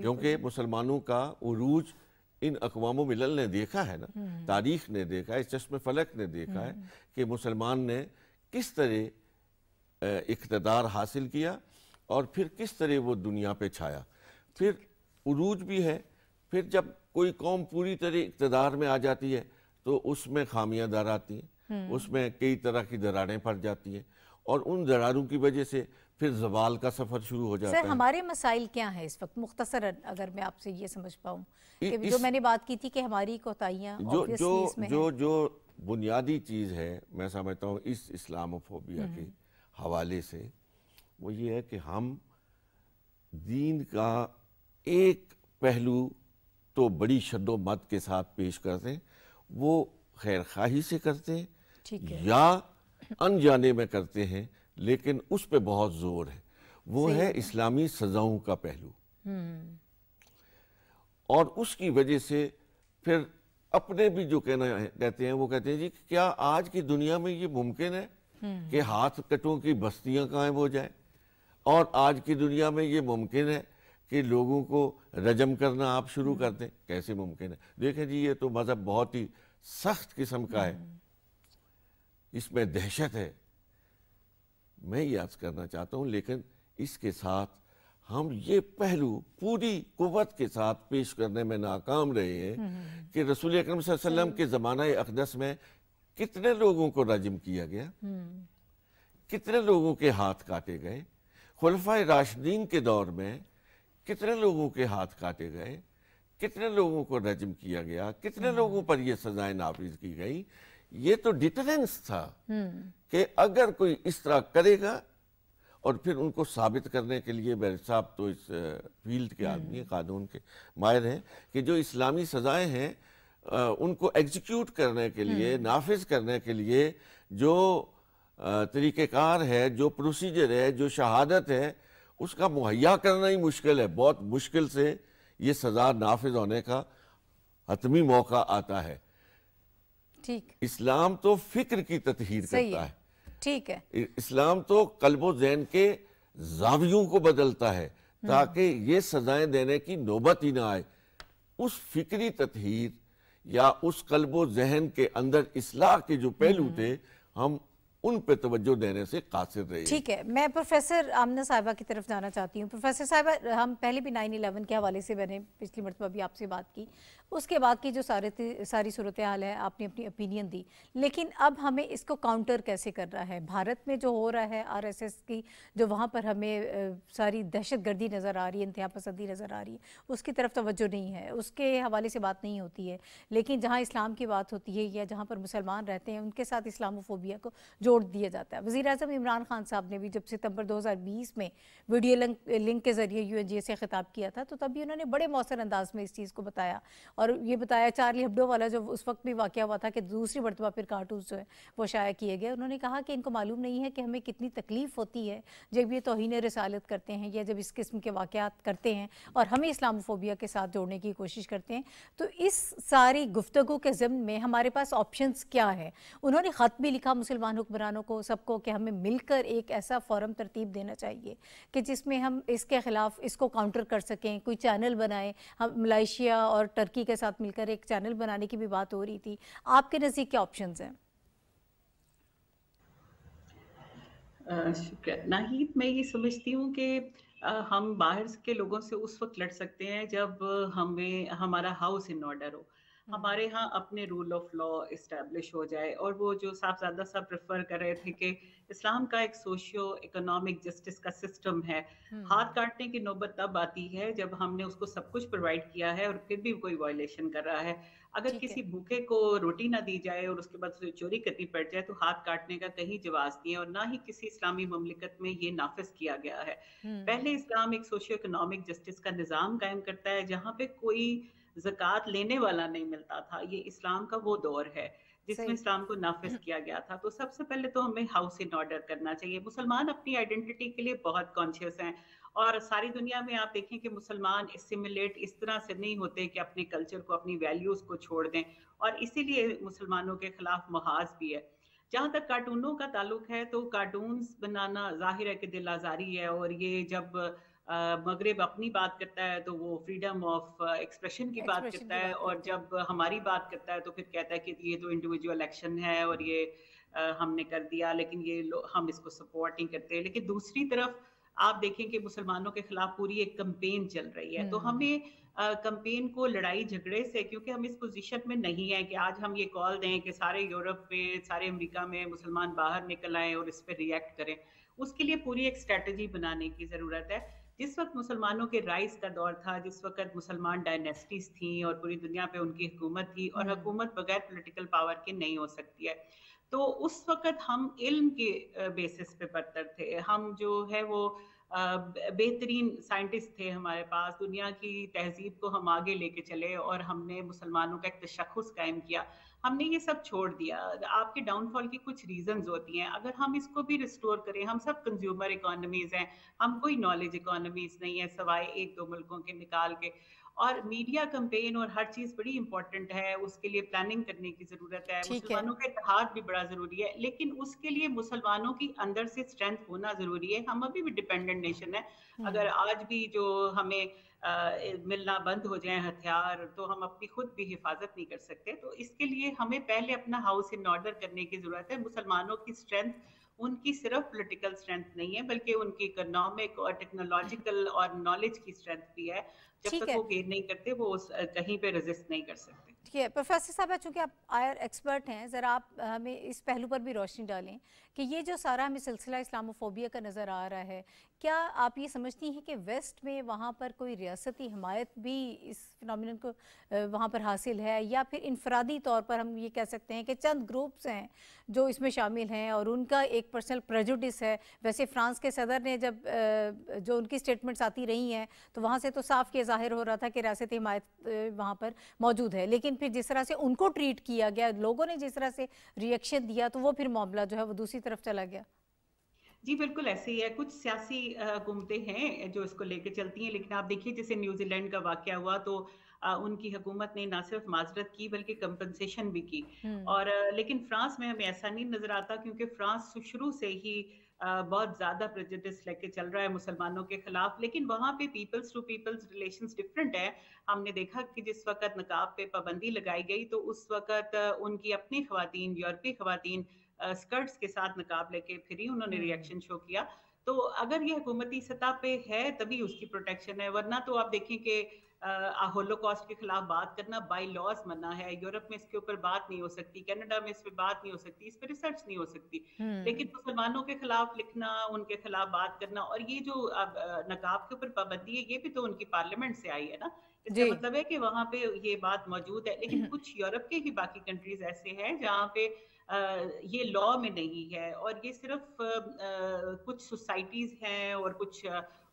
क्योंकि मुसलमानों का उरूज इन अकवाम मिलल ने देखा है ना हम्म। तारीख ने देखा है चश्म फलक ने देखा है हम्म। कि मुसलमान ने किस तरह इकतदार हासिल किया और फिर किस तरह वो दुनिया पे छाया फिर उरूज भी है फिर जब कोई कौम पूरी तरह इकतदार में आ जाती है तो उसमें खामियां दर आती हैं हम्म। उसमें कई तरह की दरारें पड़ जाती हैं और उन दरारों की वजह से फिर जवाल का सफ़र शुरू हो जाता सर, है हमारे मसाइल क्या हैं इस वक्त मुख्तसर अगर मैं आपसे ये समझ पाऊँ जो मैंने बात की थी कि हमारी कोताहियाँ जो जो जो जो बुनियादी चीज़ है मैं समझता हूँ इस इस्लामोफोबिया के हम्म। हवाले से वो ये है कि हम दीन का एक पहलू तो बड़ी शद मत के साथ पेश करते हैं वो खैर खाही से करते हैं या अनजाने में करते हैं लेकिन उस पर बहुत जोर है वो है इस्लामी सजाओं का पहलू हम्म। और उसकी वजह से फिर अपने भी जो कहना है, कहते हैं वो कहते हैं जी क्या आज की दुनिया में ये मुमकिन है हम्म। कि हाथ कटों की बस्तियां कायम हो जाए और आज की दुनिया में ये मुमकिन है कि लोगों को रजम करना आप शुरू कर दें हम्म। कैसे मुमकिन है देखें जी ये तो मज़हब बहुत ही सख्त किस्म का है इसमें दहशत है मैं याद करना चाहता हूँ लेकिन इसके साथ हम ये पहलू पूरी कुवत के साथ पेश करने में नाकाम रहे हैं हम्म, हम्म, हम्म। कि रसूल अक्रम के ज़माना अकदस में कितने लोगों को रजम किया गया कितने लोगों के हाथ काटे गए खुलफा राशदीन के दौर में कितने लोगों के हाथ काटे गए कितने लोगों को रजम किया गया कितने लोगों पर यह सजाएं नाफिज की गई ये तो डिटरेंस था हम्म। कि अगर कोई इस तरह करेगा और फिर उनको साबित करने के लिए मेरे साहब तो इस फील्ड के आदमी हम्म। कानून के मायर हैं कि जो इस्लामी सज़ाएं हैं उनको एग्जीक्यूट करने के लिए हम्म। नाफिज करने के लिए जो तरीक़ेकार है जो प्रोसीजर है जो शहादत है उसका मुहैया करना ही मुश्किल है बहुत मुश्किल से ये सज़ा नाफिज होने का हतमी मौका आता है ठीक इस्लाम तो फिक्र की तथहर करता है ठीक है इस्लाम तो कल्बो जैन के जावियों को बदलता है हम्म। ताकि ये सजाएं देने की नौबत ही ना आए उस फिक्री तथहर या उस कल्बो जहन के अंदर इसलाह के जो पहलू हम्म। थे हम उन पे तवज्जो देने से कासिर रहे ठीक है मैं प्रोफेसर आमना साहिबा की तरफ जाना चाहती हूँ प्रोफेसर साहिबा हम पहले भी नाइन इलेवन के हवाले से मैंने पिछली मरतबा भी आपसे बात की उसके बाद की जो सारे सारी सूरत हाल है आपने अपनी ओपिनियन दी लेकिन अब हमें इसको काउंटर कैसे कर रहा है भारत में जो हो रहा है आरएसएस की जो वहाँ पर हमें सारी दहशत गर्दी नज़र आ रही है इंतहा पसंदी नज़र आ रही है उसकी तरफ तोज्जो नहीं है उसके हवाले से बात नहीं होती है लेकिन जहाँ इस्लाम की बात होती है या जहाँ पर मुसलमान रहते हैं उनके साथ इस्लामोफोबिया को जोड़ दिया जाता है वज़ी अजम इमरान खान साहब ने भी जब सितम्बर दो हज़ार बीस में वीडियो लिंक के ज़रिए यू एन जी ए से खिताब किया था तो तभी उन्होंने बड़े मौसर अंदाज में इस चीज़ को बताया और ये बताया चार्ली हब्डो वाला जब उस वक्त भी वाक़ हुआ था कि दूसरी मरतबा फिर कार्टून जो है वो शाया किए गए उन्होंने कहा कि इनको मालूम नहीं है कि हमें कितनी तकलीफ़ होती है जब ये तोहन रसालत करते हैं या जब इस किस्म के वाक़ करते हैं और हमें फोबिया के साथ जोड़ने की कोशिश करते हैं तो इस सारी गुफ्तु के ज़म में हमारे पास ऑप्शन क्या है उन्होंने ख़त भी लिखा मुसलमान हुक्मरानों को सबको कि हमें मिलकर एक ऐसा फॉरम तरतीब देना चाहिए कि जिसमें हम इसके ख़िलाफ़ इसको काउंटर कर सकें कोई चैनल बनाएं हम मलेशिया और टर्की के साथ मिलकर एक चैनल बनाने की भी बात हो रही थी आपके नज़दीक क्या ऑप्शन हैं नाहिद मैं ये समझती हूँ कि हम बाहर के लोगों से उस वक्त लड़ सकते हैं जब हमें हमारा हाउस इन ऑर्डर हो हमारे हम्म। यहाँ अपने रूल ऑफ लॉ इस्टेब्लिश हो जाए और वो जो साहबजादा साहब प्रेफर कर रहे थे कि इस्लाम का एक सोशियो इकोनॉमिक जस्टिस का सिस्टम है हम्म। हाथ काटने की नौबत तब आती है जब हमने उसको सब कुछ प्रोवाइड किया है और फिर भी कोई वायलेशन कर रहा है अगर किसी भूखे को रोटी ना दी जाए और उसके बाद उसे चोरी करनी पड़ जाए तो हाथ काटने का कहीं जवाब नहीं है और ना ही किसी इस्लामी ममलिकत में ये नाफिज किया गया है हम्म। पहले इस्लाम एक सोशियो इकोनॉमिक जस्टिस का निज़ाम कायम करता है जहाँ पे कोई जक़ात लेने वाला नहीं मिलता था ये इस्लाम का वो दौर है जिसमें इस्लाम को नाफिज हम्म। किया गया था तो सबसे पहले तो हमें हाउस इन ऑर्डर करना चाहिए मुसलमान अपनी आइडेंटिटी के लिए बहुत कॉन्शियस हैं और सारी दुनिया में आप देखें कि मुसलमान इसमिलेट इस तरह से नहीं होते कि अपने कल्चर को अपनी वैल्यूज़ को छोड़ दें और इसीलिए मुसलमानों के खिलाफ महाज भी है जहाँ तक कार्टूनों का ताल्लुक है तो कार्टून्स बनाना जाहिर है कि दिल आजारी है और ये जब मगरब अपनी बात करता है तो वो फ्रीडम ऑफ एक्सप्रेशन की बात करता है और जब हमारी बात करता है तो फिर कहता है कि ये तो इंडिविजुअल एक्शन है और ये हमने कर दिया लेकिन ये हम इसको सपोर्ट नहीं करते लेकिन दूसरी तरफ आप देखें कि मुसलमानों के खिलाफ पूरी एक कंपेन चल रही है तो हम्म, हमें कंपेन हम्म। को लड़ाई झगड़े से क्योंकि हम इस पोजीशन में नहीं है कि आज हम ये कॉल दें कि सारे यूरोप में सारे अमेरिका में मुसलमान बाहर निकल आए और इस पर रिएक्ट करें उसके लिए पूरी एक स्ट्रेटजी बनाने की ज़रूरत है जिस वक्त मुसलमानों के राइस का दौर था जिस वक्त मुसलमान डायनेस्टीज थी और पूरी दुनिया पे उनकी हुकूमत थी और हम्म। हुकूमत बगैर पॉलिटिकल पावर के नहीं हो सकती है तो उस वक्त हम इल्म के बेसिस पे बरतर थे हम जो है वो बेहतरीन साइंटिस्ट थे हमारे पास दुनिया की तहजीब को हम आगे लेके चले और हमने मुसलमानों का एक तशखस कायम किया हमने ये सब छोड़ दिया आपके डाउनफॉल की कुछ रीजंस होती हैं अगर हम इसको भी रिस्टोर करें हम सब कंज्यूमर इकोनॉमीज हैं हम कोई नॉलेज इकोनॉमीज नहीं है सवाए एक दो मुल्कों के निकाल के और मीडिया कंपेन और हर चीज बड़ी इंपॉर्टेंट है उसके लिए प्लानिंग करने की जरूरत है मुसलमानों का इतिहाद भी बड़ा जरूरी है लेकिन उसके लिए मुसलमानों की अंदर से स्ट्रेंथ होना जरूरी है हम अभी भी डिपेंडेंट नेशन है अगर आज भी जो हमें आ, मिलना बंद हो जाए हथियार तो हम अपनी खुद भी हिफाजत नहीं कर सकते तो इसके लिए हमें पहले अपना हाउस इन ऑर्डर करने की जरूरत है मुसलमानों की स्ट्रेंथ उनकी सिर्फ पॉलिटिकल स्ट्रेंथ नहीं है बल्कि उनकी इकोनॉमिक और टेक्नोलॉजिकल और नॉलेज की स्ट्रेंथ भी है जब तक वो गेन नहीं करते वो कहीं पे रेजिस्ट नहीं कर सकते ठीक है प्रोफेसर साहब चूंकि आप आयर एक्सपर्ट हैं ज़रा आप हमें इस पहलू पर भी रोशनी डालें कि ये जो सारा हमें सिलसिला इस्लामोफोबिया का नज़र आ रहा है क्या आप ये समझती हैं कि वेस्ट में वहाँ पर कोई रियासती हमायत भी इस फिनमिन को वहाँ पर हासिल है या फिर इनफरादी तौर पर हम ये कह सकते हैं कि चंद ग्रुप्स हैं जो इसमें शामिल हैं और उनका एक पर्सनल प्रेजुडिस है वैसे फ्रांस के सदर ने जब जो उनकी स्टेटमेंट्स आती रही हैं तो वहाँ से तो साफ ये जाहिर हो रहा था कि रियासती हमायत वहाँ पर मौजूद है लेकिन फिर जिस तरह से उनको ट्रीट किया गया लोगों ने जिस तरह से रिएक्शन दिया तो वो फिर मामला जो है वो दूसरी तरफ चला गया जी बिल्कुल ऐसे ही है कुछ सियासी हुकूमतें हैं जो इसको लेकर चलती हैं लेकिन आप देखिए जैसे न्यूजीलैंड का वाक्य हुआ तो आ, उनकी हुकूमत ने ना सिर्फ माजरत की बल्कि कंपनसेशन भी की और लेकिन फ्रांस में हमें ऐसा नहीं नजर आता क्योंकि फ्रांस शुरू से ही आ, बहुत ज़्यादा प्रजडिस लेके चल रहा है मुसलमानों के खिलाफ लेकिन वहाँ पे peoples to peoples relations different है हमने देखा कि जिस वक्त नकाब पे पाबंदी लगाई गई तो उस वक्त उनकी अपनी खुवान यूरोपीय खातन स्कर्ट्स के साथ नकाब लेके फिर ही उन्होंने रिएक्शन हम्म। शो किया तो अगर ये हुकूमती सतह पे है तभी उसकी प्रोटेक्शन है वरना तो आप देखें कि होलोकॉस्ट के खिलाफ बात करना बाई लॉस मना है यूरोप में इसके ऊपर बात नहीं हो सकती कनाडा में इस पर बात नहीं हो सकती इस पर रिसर्च नहीं हो सकती हम्म। लेकिन मुसलमानों के खिलाफ लिखना उनके खिलाफ बात करना और ये जो नकाब के ऊपर पाबंदी है ये भी तो उनकी पार्लियामेंट से आई है ना इसका मतलब है कि वहां पे ये बात मौजूद है लेकिन हम्म। कुछ यूरोप के ही बाकी कंट्रीज ऐसे हैं जहाँ पे ये लॉ में नहीं है और ये सिर्फ कुछ सोसाइटीज़ हैं और कुछ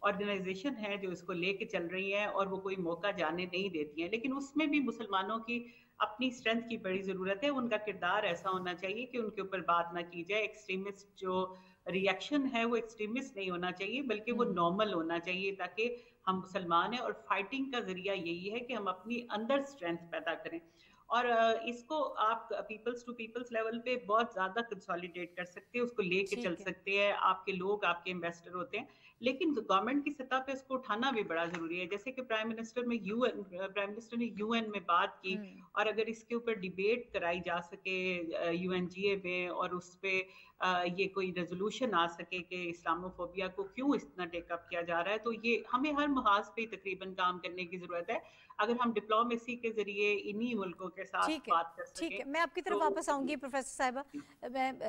ऑर्गेनाइजेशन हैं जो इसको लेके चल रही हैं और वो कोई मौका जाने नहीं देती हैं लेकिन उसमें भी मुसलमानों की अपनी स्ट्रेंथ की बड़ी ज़रूरत है उनका किरदार ऐसा होना चाहिए कि उनके ऊपर बात ना की जाए एक्सट्रीमिस्ट जो रिएक्शन है वो एक्सट्रीमिस्ट नहीं होना चाहिए बल्कि वो नॉर्मल हम्म। होना चाहिए ताकि हम मुसलमान हैं और फाइटिंग का जरिया यही है कि हम अपनी अंदर स्ट्रेंथ पैदा करें और इसको आप पीपल्स टू पीपल्स लेवल पे बहुत ज्यादा कंसोलिडेट कर सकते हैं उसको लेके चल सकते हैं आपके लोग आपके इन्वेस्टर होते हैं लेकिन गवर्नमेंट की सतह पे इसको उठाना भी बड़ा जरूरी है जैसे कि प्राइम मिनिस्टर में यूएन प्राइम मिनिस्टर ने यूएन में बात की हम्म। और अगर इसके ऊपर डिबेट कराई जा सके यूएनजीए में और उस पर ये कोई रेजोल्यूशन आ सके कि इस्लामोफोबिया को क्यों इतना टेकअप किया जा रहा है तो ये हमें हर महाज पे तकरीबन काम करने की जरूरत है अगर हम डिप्लोमेसी के जरिए इन्हीं मुल्कों के साथ बात कर ठीक है मैं आपकी तरफ तो वापस आऊंगी प्रोफेसर साहिबा मैं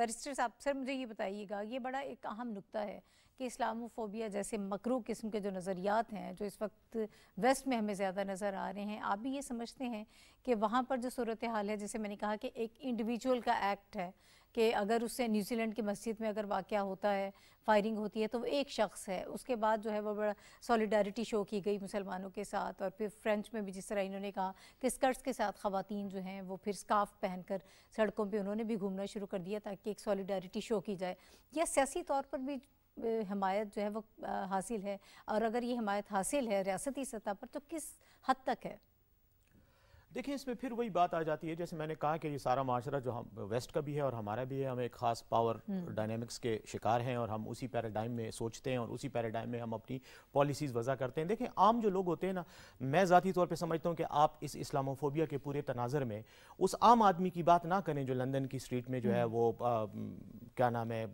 बैरिस्टर साहब सर मुझे ये बताइएगा ये बड़ा एक अहम नुकता है कि इस्लामोफोबिया जैसे मकरू किस्म के जो नज़रियात हैं जो इस वक्त वेस्ट में हमें ज़्यादा नज़र आ रहे हैं आप भी ये समझते हैं कि वहाँ पर जो सूरत हाल है जैसे मैंने कहा कि एक इंडिविजुअल का एक्ट है कि अगर उससे न्यूजीलैंड की मस्जिद में अगर वाक़ होता है फायरिंग होती है तो वो एक शख्स है उसके बाद जो है वो बड़ा सॉलिडारिटी शो की गई मुसलमानों के साथ और फिर फ्रेंच में भी जिस तरह इन्होंने कहा कि स्कर्ट्स के साथ ख़वातीन जो हैं वो फिर स्काफ पहन कर सड़कों पर उन्होंने भी घूमना शुरू कर दिया ताकि एक सॉलिडारिटी शो की जाए या सियासी तौर पर भी हमायत जो है वो हासिल है और अगर ये हमायत हासिल है रियासती सतह पर तो किस हद तक है देखिए इसमें फिर वही बात आ जाती है जैसे मैंने कहा कि ये सारा माशरा जो हम वेस्ट का भी है और हमारा भी है हम एक ख़ास पावर डायनेमिक्स के शिकार हैं और हम उसी पैराडाइम में सोचते हैं और उसी पैराडाइम में हम अपनी पॉलिसीज़ वज़ा करते हैं देखें आम जो लोग होते हैं ना मैं ज़ाती तौर पर समझता हूँ कि आप इस इस्लामोफोबिया के पूरे तनाजर में उस आम आदमी की बात ना करें जो लंदन की स्ट्रीट में जो है हम्म। वो क्या नाम है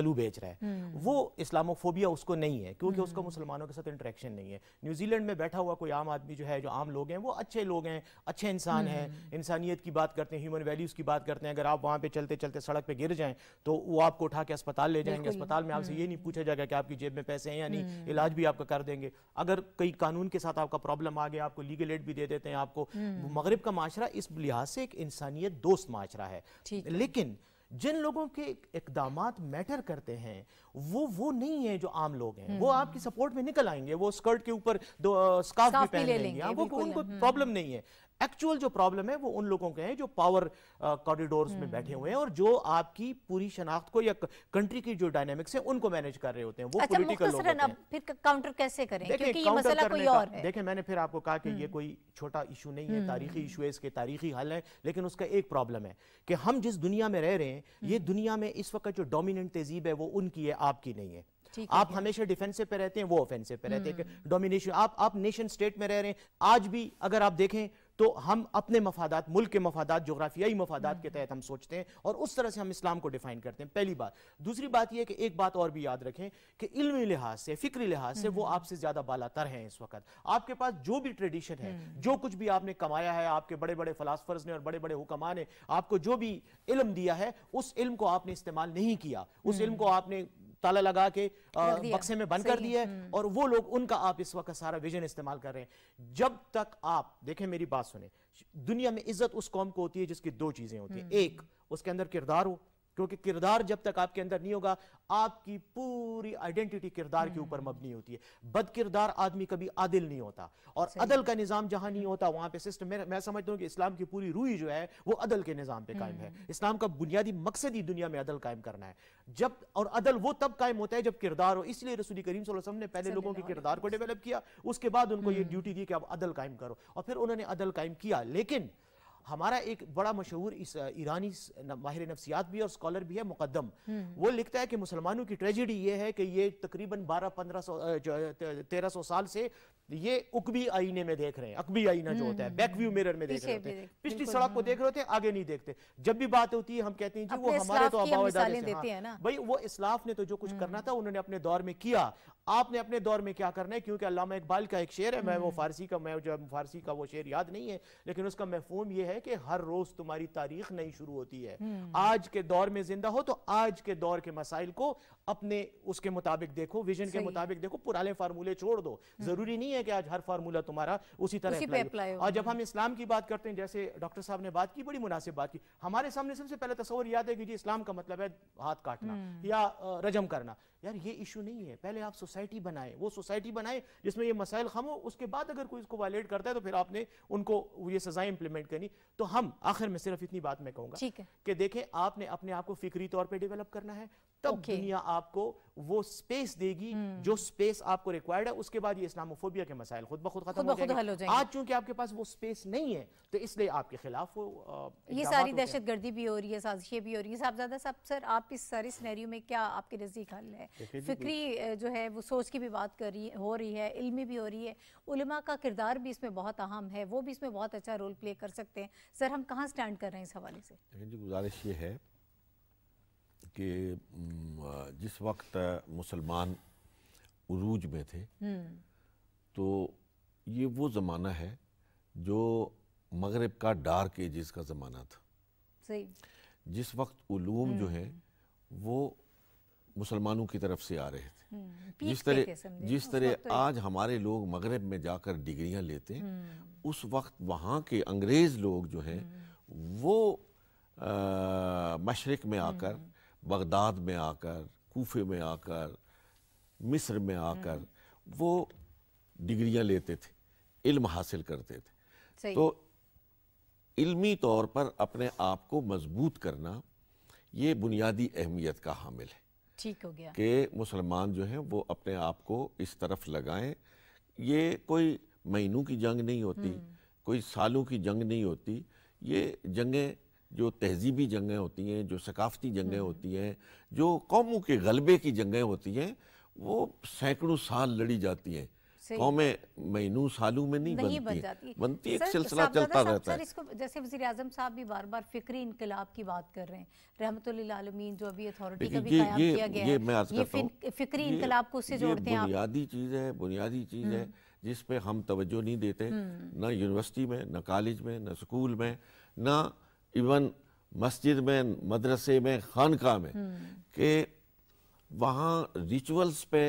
आलू बेच रहा है हम्म। वो इस्लामोफोबिया उसको नहीं है क्योंकि हम्म। उसका मुसलमानों के साथ इंट्रैक्शन नहीं है न्यूजीलैंड में बैठा हुआ कोई आम आदमी जो है जो आम लोग हैं वो अच्छे लोग हैं अच्छे इंसान हैं हम्म। इंसानियत की बात करते हैं ह्यूमन वैल्यूज़ की बात करते हैं अगर आप वहाँ पे चलते चलते सड़क पे गिर जाएं तो वो आपको उठा के अस्पताल ले जाएंगे अस्पताल में आपसे ये नहीं हम्म। पूछा जाएगा कि आपकी जेब में पैसे हैं या नहीं हम्म। इलाज भी आपका कर देंगे अगर कई कानून के साथ आपका प्रॉब्लम आ गया आपको लीगल एड भी दे देते हैं आपको मगरब का माशरा इस लिहाज से एक इंसानियत दोस्त माशरा है लेकिन जिन लोगों के इकदाम मैटर करते हैं वो वो नहीं है जो आम लोग हैं वो आपकी सपोर्ट में निकल आएंगे वो स्कर्ट के ऊपर स्कार्फ भी पहन लेंगे, लेंगे। हाँ, वो उनको प्रॉब्लम नहीं है एक्चुअल जो प्रॉब्लम है वो उन लोगों के हैं जो पावर कॉरिडोर्स में बैठे हुए हैं और जो आपकी पूरी शनाख्त को या कंट्री की जो डायनेमिक्स है उनको मैनेज कर रहे होते हैं वो अच्छा, पोलिटिकल लोग हैं फिर काउंटर कैसे करें देखे, क्योंकि ये मसला कोई और है देखिए मैंने फिर आपको कहा कि ये हम्म। कोई छोटा इशू नहीं है हम्म। तारीखी इशू है इसके तारीखी हल है लेकिन उसका एक प्रॉब्लम है कि हम जिस दुनिया में रह रहे हैं हम्म। ये दुनिया में इस वक्त जो डोमिनेंट तहजीब है वो उनकी है आपकी नहीं है आप हमेशा डिफेंसिव पे रहते हैं वो ऑफेंसिव पे रहते हैं डोमिनेशन आप आप नेशन स्टेट में रह रहे हैं आज भी अगर आप देखें तो हम अपने मफादात मुल्क के मफादात जोग्राफियाई मफादात के तहत हम सोचते हैं और उस तरह से हम इस्लाम को डिफाइन करते हैं पहली बात दूसरी बात यह कि एक बात और भी याद रखें कि इल्मी लिहाज से फिक्री लिहाज से वो हम्म। आपसे ज़्यादा बालातर हैं इस वक्त आपके पास जो भी ट्रेडिशन है हम्म। जो कुछ भी आपने कमाया है आपके बड़े बड़े फलासफर्स ने और बड़े बड़े हुक्मा ने आपको जो भी इल्म दिया है उस इल्म को आपने इस्तेमाल नहीं किया उस हम्म। इल्म को आपने ताला लगा के बक्से में बंद कर दिया है हम्म। और वो लोग उनका आप इस वक्त सारा विजन इस्तेमाल कर रहे हैं जब तक आप देखें मेरी बात सुने दुनिया में इज्जत उस कौम को होती है जिसकी दो चीजें होती हैं हम्म। एक उसके अंदर किरदार हो क्योंकि किरदार जब तक आपके अंदर नहीं होगा आपकी पूरी आइडेंटिटी किरदार के ऊपर मबनी होती है बद किरदार आदमी कभी आदिल नहीं होता और अदल का निज़ाम जहां नहीं होता वहां पे सिस्टम मैं, मैं समझता हूँ कि इस्लाम की पूरी रूई जो है वो अदल के निज़ाम पे कायम है हम्म। इस्लाम का बुनियादी मकसद ही दुनिया में अदल कायम करना है जब और अदल वो तब कायम होता है जब किरदार हो इसलिए रसूल करीम वसल्लम ने पहले लोगों के किरदार को डेवलप किया उसके बाद उनको ये ड्यूटी हम्म। दी कि आप अदल कायम करो और फिर उन्होंने अदल कायम किया लेकिन हमारा एक बड़ा मशहूर इस ईरानी माहिर नफसियात भी और स्कॉलर भी है मुकदम हम्म। वो लिखता है कि मुसलमानों की ट्रेजिडी ये है कि ये तकरीबन बारह पंद्रह सौ तेरह सौ साल से ये उकबी आईने में देख रहे हैं अकबी आईना जो होता है हम्म। बैक व्यू मिरर में देख रहे होते हैं पिछली सड़क को देख रहे होते हैं आगे नहीं देखते जब भी बात होती है हम कहते हैं जी वो हमारे तो अबाव हाँ। भाई वो इसलाफ ने तो जो कुछ हम्म। करना था उन्होंने अपने दौर में किया आपने अपने दौर में क्या करना है क्योंकि अलामा इकबाल का एक शेर है मैं वो हम्म। फारसी का मैं जो फारसी का वो शेर याद नहीं है लेकिन उसका महफूम यह है कि हर रोज तुम्हारी तारीख नहीं शुरू होती है हम्म। आज के दौर में जिंदा हो तो आज के दौर के मसाइल को अपने उसके मुताबिक देखो विजन के मुताबिक देखो पुराने फार्मूले छोड़ दो हम्म। जरूरी नहीं है कि आज हर फार्मूला तुम्हारा उसी तरह और जब हम इस्लाम की बात करते हैं जैसे डॉक्टर साहब ने बात की बड़ी मुनासिब बात की हमारे सामने सबसे पहले तस्वर याद है कि जी इस्लाम का मतलब है हाथ काटना या रजम करना यार ये इशू नहीं है पहले आप सोसाइटी बनाएं वो सोसाइटी बनाएं जिसमें ये मसाइल खम हो उसके बाद अगर कोई इसको वायलेट करता है तो फिर आपने उनको ये सजाएं इंप्लीमेंट करनी तो हम आखिर में सिर्फ इतनी बात मैं कहूँगा कि देखें आपने अपने आप को फिक्री तौर पर डेवलप करना है तब okay. दुनिया आपको वो स्पेस देगी hmm. जो स्पेस आपको रिक्वायर्ड है उसके बाद ये इस्लामोफोबिया के मसाइल खुद बखुद खत्म हो जाएंगे आज चूंकि आपके पास वो स्पेस नहीं है तो इसलिए आपके खिलाफ वो आ, ये सारी दहशत गर्दी भी हो रही है साजिशें भी हो रही है साहबजादा साहब सर आप इस सारे सिनेरियो में क्या आपके नज़दीक हल है फिक्री जो है वो सोच की भी बात कर रही हो रही है इलमी भी हो रही है उलमा का किरदार भी इसमें बहुत अहम है वो भी इसमें बहुत अच्छा रोल प्ले कर सकते हैं सर हम कहाँ स्टैंड कर रहे हैं इस हवाले से गुजारिश ये है कि जिस वक्त मुसलमान उरूज में थे हम्म। तो ये वो ज़माना है जो मगरब का डार्क एजेस का ज़माना था सही जिस वक्त उलूम जो हम्म। हैं वो मुसलमानों की तरफ से आ रहे थे हम्म। जिस तरह जिस तरह तो आज हमारे लोग मगरब में जाकर डिग्रियां लेते हैं उस वक्त वहाँ के अंग्रेज़ लोग जो हैं वो मशरक़ में आकर बगदाद में आकर कोफे में आकर मिस्र में आकर हम्म। वो डिग्रियां लेते थे इल्म हासिल करते थे तो इल्मी तौर पर अपने आप को मजबूत करना ये बुनियादी अहमियत का हामिल है ठीक हो गया कि मुसलमान जो हैं वो अपने आप को इस तरफ लगाएं ये कोई महीनों की जंग नहीं होती हम्म। कोई सालों की जंग नहीं होती ये जंगें जो तहजीबी जंगें होती हैं जो सकाफ़ती जंगें हम्म। होती हैं जो कौमों के गलबे की जंगें होती हैं वो सैकड़ों साल लड़ी जाती हैं कौमें महीनों सालों में नहीं, नहीं बनती, बनती, बनती एक सिलसिला चलता रहता है इसको जैसे वजी अजम साहब भी बार बार फिक्री इनकलाब की बात कर रहे हैं रहमतमीन जो अभी अथॉरिटी का भी किया गया ये, ये फिक्री इनकलाब को उससे जोड़ते हैं बुनियादी चीज़ है बुनियादी चीज़ हम्म। है जिस पे हम तवज्जो नहीं देते हम्म। ना यूनिवर्सिटी में ना कॉलेज में ना स्कूल में ना इवन मस्जिद में मदरसे में खानका में कि वहाँ रिचुअल्स पे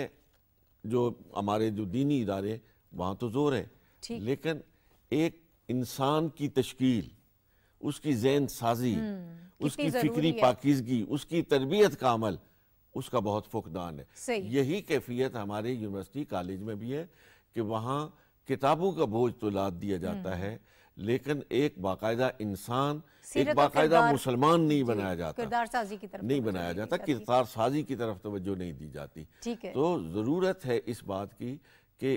जो हमारे जो दीनी इदारे वहाँ तो जोर है लेकिन एक इंसान की तश्कील उसकी जैन साजी हम्म, उसकी फिक्री पाकिजगी उसकी तरबियत का अमल उसका बहुत फुकदान है यही कैफियत हमारे यूनिवर्सिटी कॉलेज में भी है कि वहाँ किताबों का बोझ तो लाद दिया जाता हम्म। है लेकिन एक बाकायदा इंसान एक बाकायदा मुसलमान नहीं बनाया जाता किरदार साजी की तरफ नहीं बनाया जाता किरदार साजी की तरफ तवज्जो नहीं दी जाती ठीक है तो ज़रूरत है इस बात की कि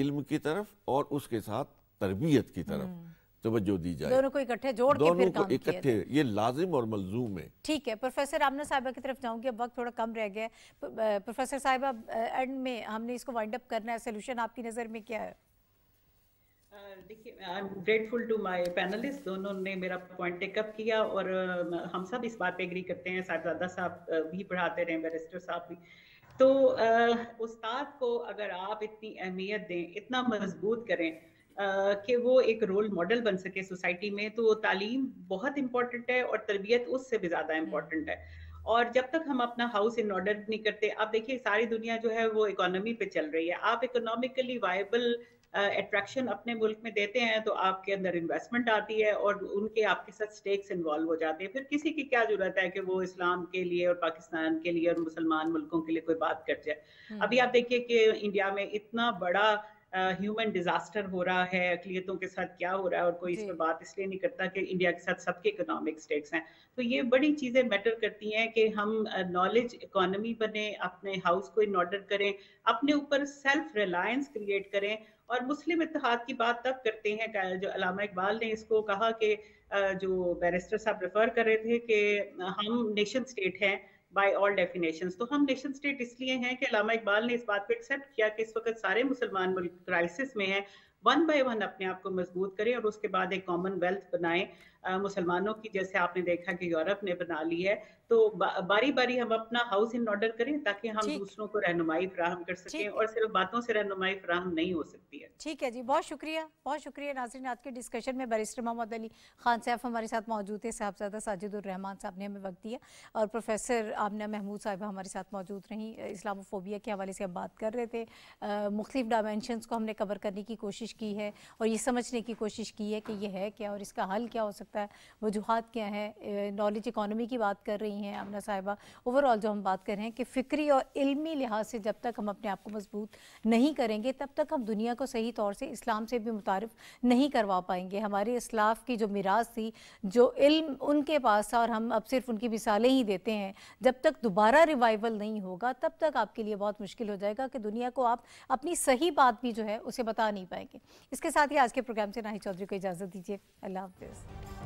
इल्म की तरफ और उसके साथ तरबियत की तरफ हम्म। तोज्जो दी जाए दोनों को इकट्ठे जोड़ दोनों के फिर को इकट्ठे ये लाजिम और मलजूम है ठीक है प्रोफेसर आमना साहिबा की तरफ जाऊंगी अब वक्त थोड़ा कम रह गया प्रोफेसर साहिबा एंड में हमने इसको वाइंड अप करना है सोल्यूशन आपकी नज़र में क्या है देखिए I am grateful to my panelist दोनों ने मेरा पॉइंट टेकअप किया और हम सब इस बात पे एग्री करते हैं साहबजादा साहब भी पढ़ाते रहे बैरिस्टर साहब भी तो उस्ताद को अगर आप इतनी अहमियत दें इतना मजबूत करें कि वो एक रोल मॉडल बन सके सोसाइटी में तो तालीम बहुत इम्पॉर्टेंट है और तरबियत उससे भी ज़्यादा इम्पॉर्टेंट है और जब तक हम अपना हाउस इन ऑर्डर नहीं करते आप देखिए सारी दुनिया जो है वो इकोनॉमी पे चल रही है आप इकोनॉमिकली वायबल अट्रैक्शन अपने मुल्क में देते हैं तो आपके अंदर इन्वेस्टमेंट आती है और उनके आपके साथ स्टेक्स इन्वॉल्व हो जाते हैं फिर किसी की क्या जरूरत है कि वो इस्लाम के लिए और पाकिस्तान के लिए और मुसलमान मुल्कों के लिए कोई बात कर जाए हम्म। अभी आप देखिए कि इंडिया में इतना बड़ा ह्यूमन डिजास्टर हो रहा है अकलीतों के साथ क्या हो रहा है और कोई इस पर बात इसलिए नहीं करता कि इंडिया के साथ सबके इकोनॉमिक स्टेक्स हैं तो ये बड़ी चीज़ें मैटर करती हैं कि हम नॉलेज इकोनॉमी बने अपने हाउस को इन ऑर्डर करें अपने ऊपर सेल्फ रिलायंस क्रिएट करें और मुस्लिम इतिहाद की बात तब करते हैं जो अलामा इकबाल ने इसको कहा कि जो बैरिस्टर साहब रेफर कर रहे थे कि हम नेशन स्टेट हैं बाय ऑल डेफिनेशन तो हम नेशन स्टेट इसलिए हैं कि अलामा इकबाल ने इस बात को एक्सेप्ट किया कि इस वक्त सारे मुसलमान मुल्क क्राइसिस में हैं वन बाय वन अपने आप को मजबूत करें और उसके बाद एक कॉमन वेल्थ बनाएं मुसलमानों की जैसे आपने देखा कि यूरोप ने बना ली है तो बारी बारी हम अपना हाउस इन ऑर्डर करें ताकि हम दूसरों को रहनुमाई फ्राहम कर सकें और सिर्फ बातों से रहनुमाई फ्राहम नहीं हो सकती है ठीक है जी बहुत शुक्रिया बहुत शुक्रिया नाजरीन आज के डिस्कशन में बरिस्टर मोहम्मद अली खान साहब हमारे साथ मौजूद थे साहबजादा साजिदुररहमान साहब ने हमें वक्त दिया और प्रोफेसर आमना महमूद साहब हमारे साथ मौजूद रहीं इस्लामोफोबिया के हवाले से हम बात कर रहे थे मुख्तफ डायमेंशनस को हमने कवर करने की कोशिश की है और ये समझने की कोशिश की है कि यह है क्या और इसका हल क्या हो सकता है सकता है वजूहत क्या हैं नॉलेज इकानमी की बात कर रही हैं आमना साहिबा ओवरऑल जो हम बात कर रहे हैं कि फ़िक्री और इल्मी लिहाज से जब तक हम अपने आप को मजबूत नहीं करेंगे तब तक हम दुनिया को सही तौर से इस्लाम से भी मुतारफ़ नहीं करवा पाएंगे हमारे इसलाफ की जो मिराज थी जो इल्म उनके पास था और हम अब सिर्फ उनकी मिसालें ही देते हैं जब तक दोबारा रिवाइवल नहीं होगा तब तक आपके लिए बहुत मुश्किल हो जाएगा कि दुनिया को आप अपनी सही बात भी जो है उसे बता नहीं पाएंगे इसके साथ ही आज के प्रोग्राम से नाहि चौधरी को इजाज़त दीजिए अल्लाह हाफिज़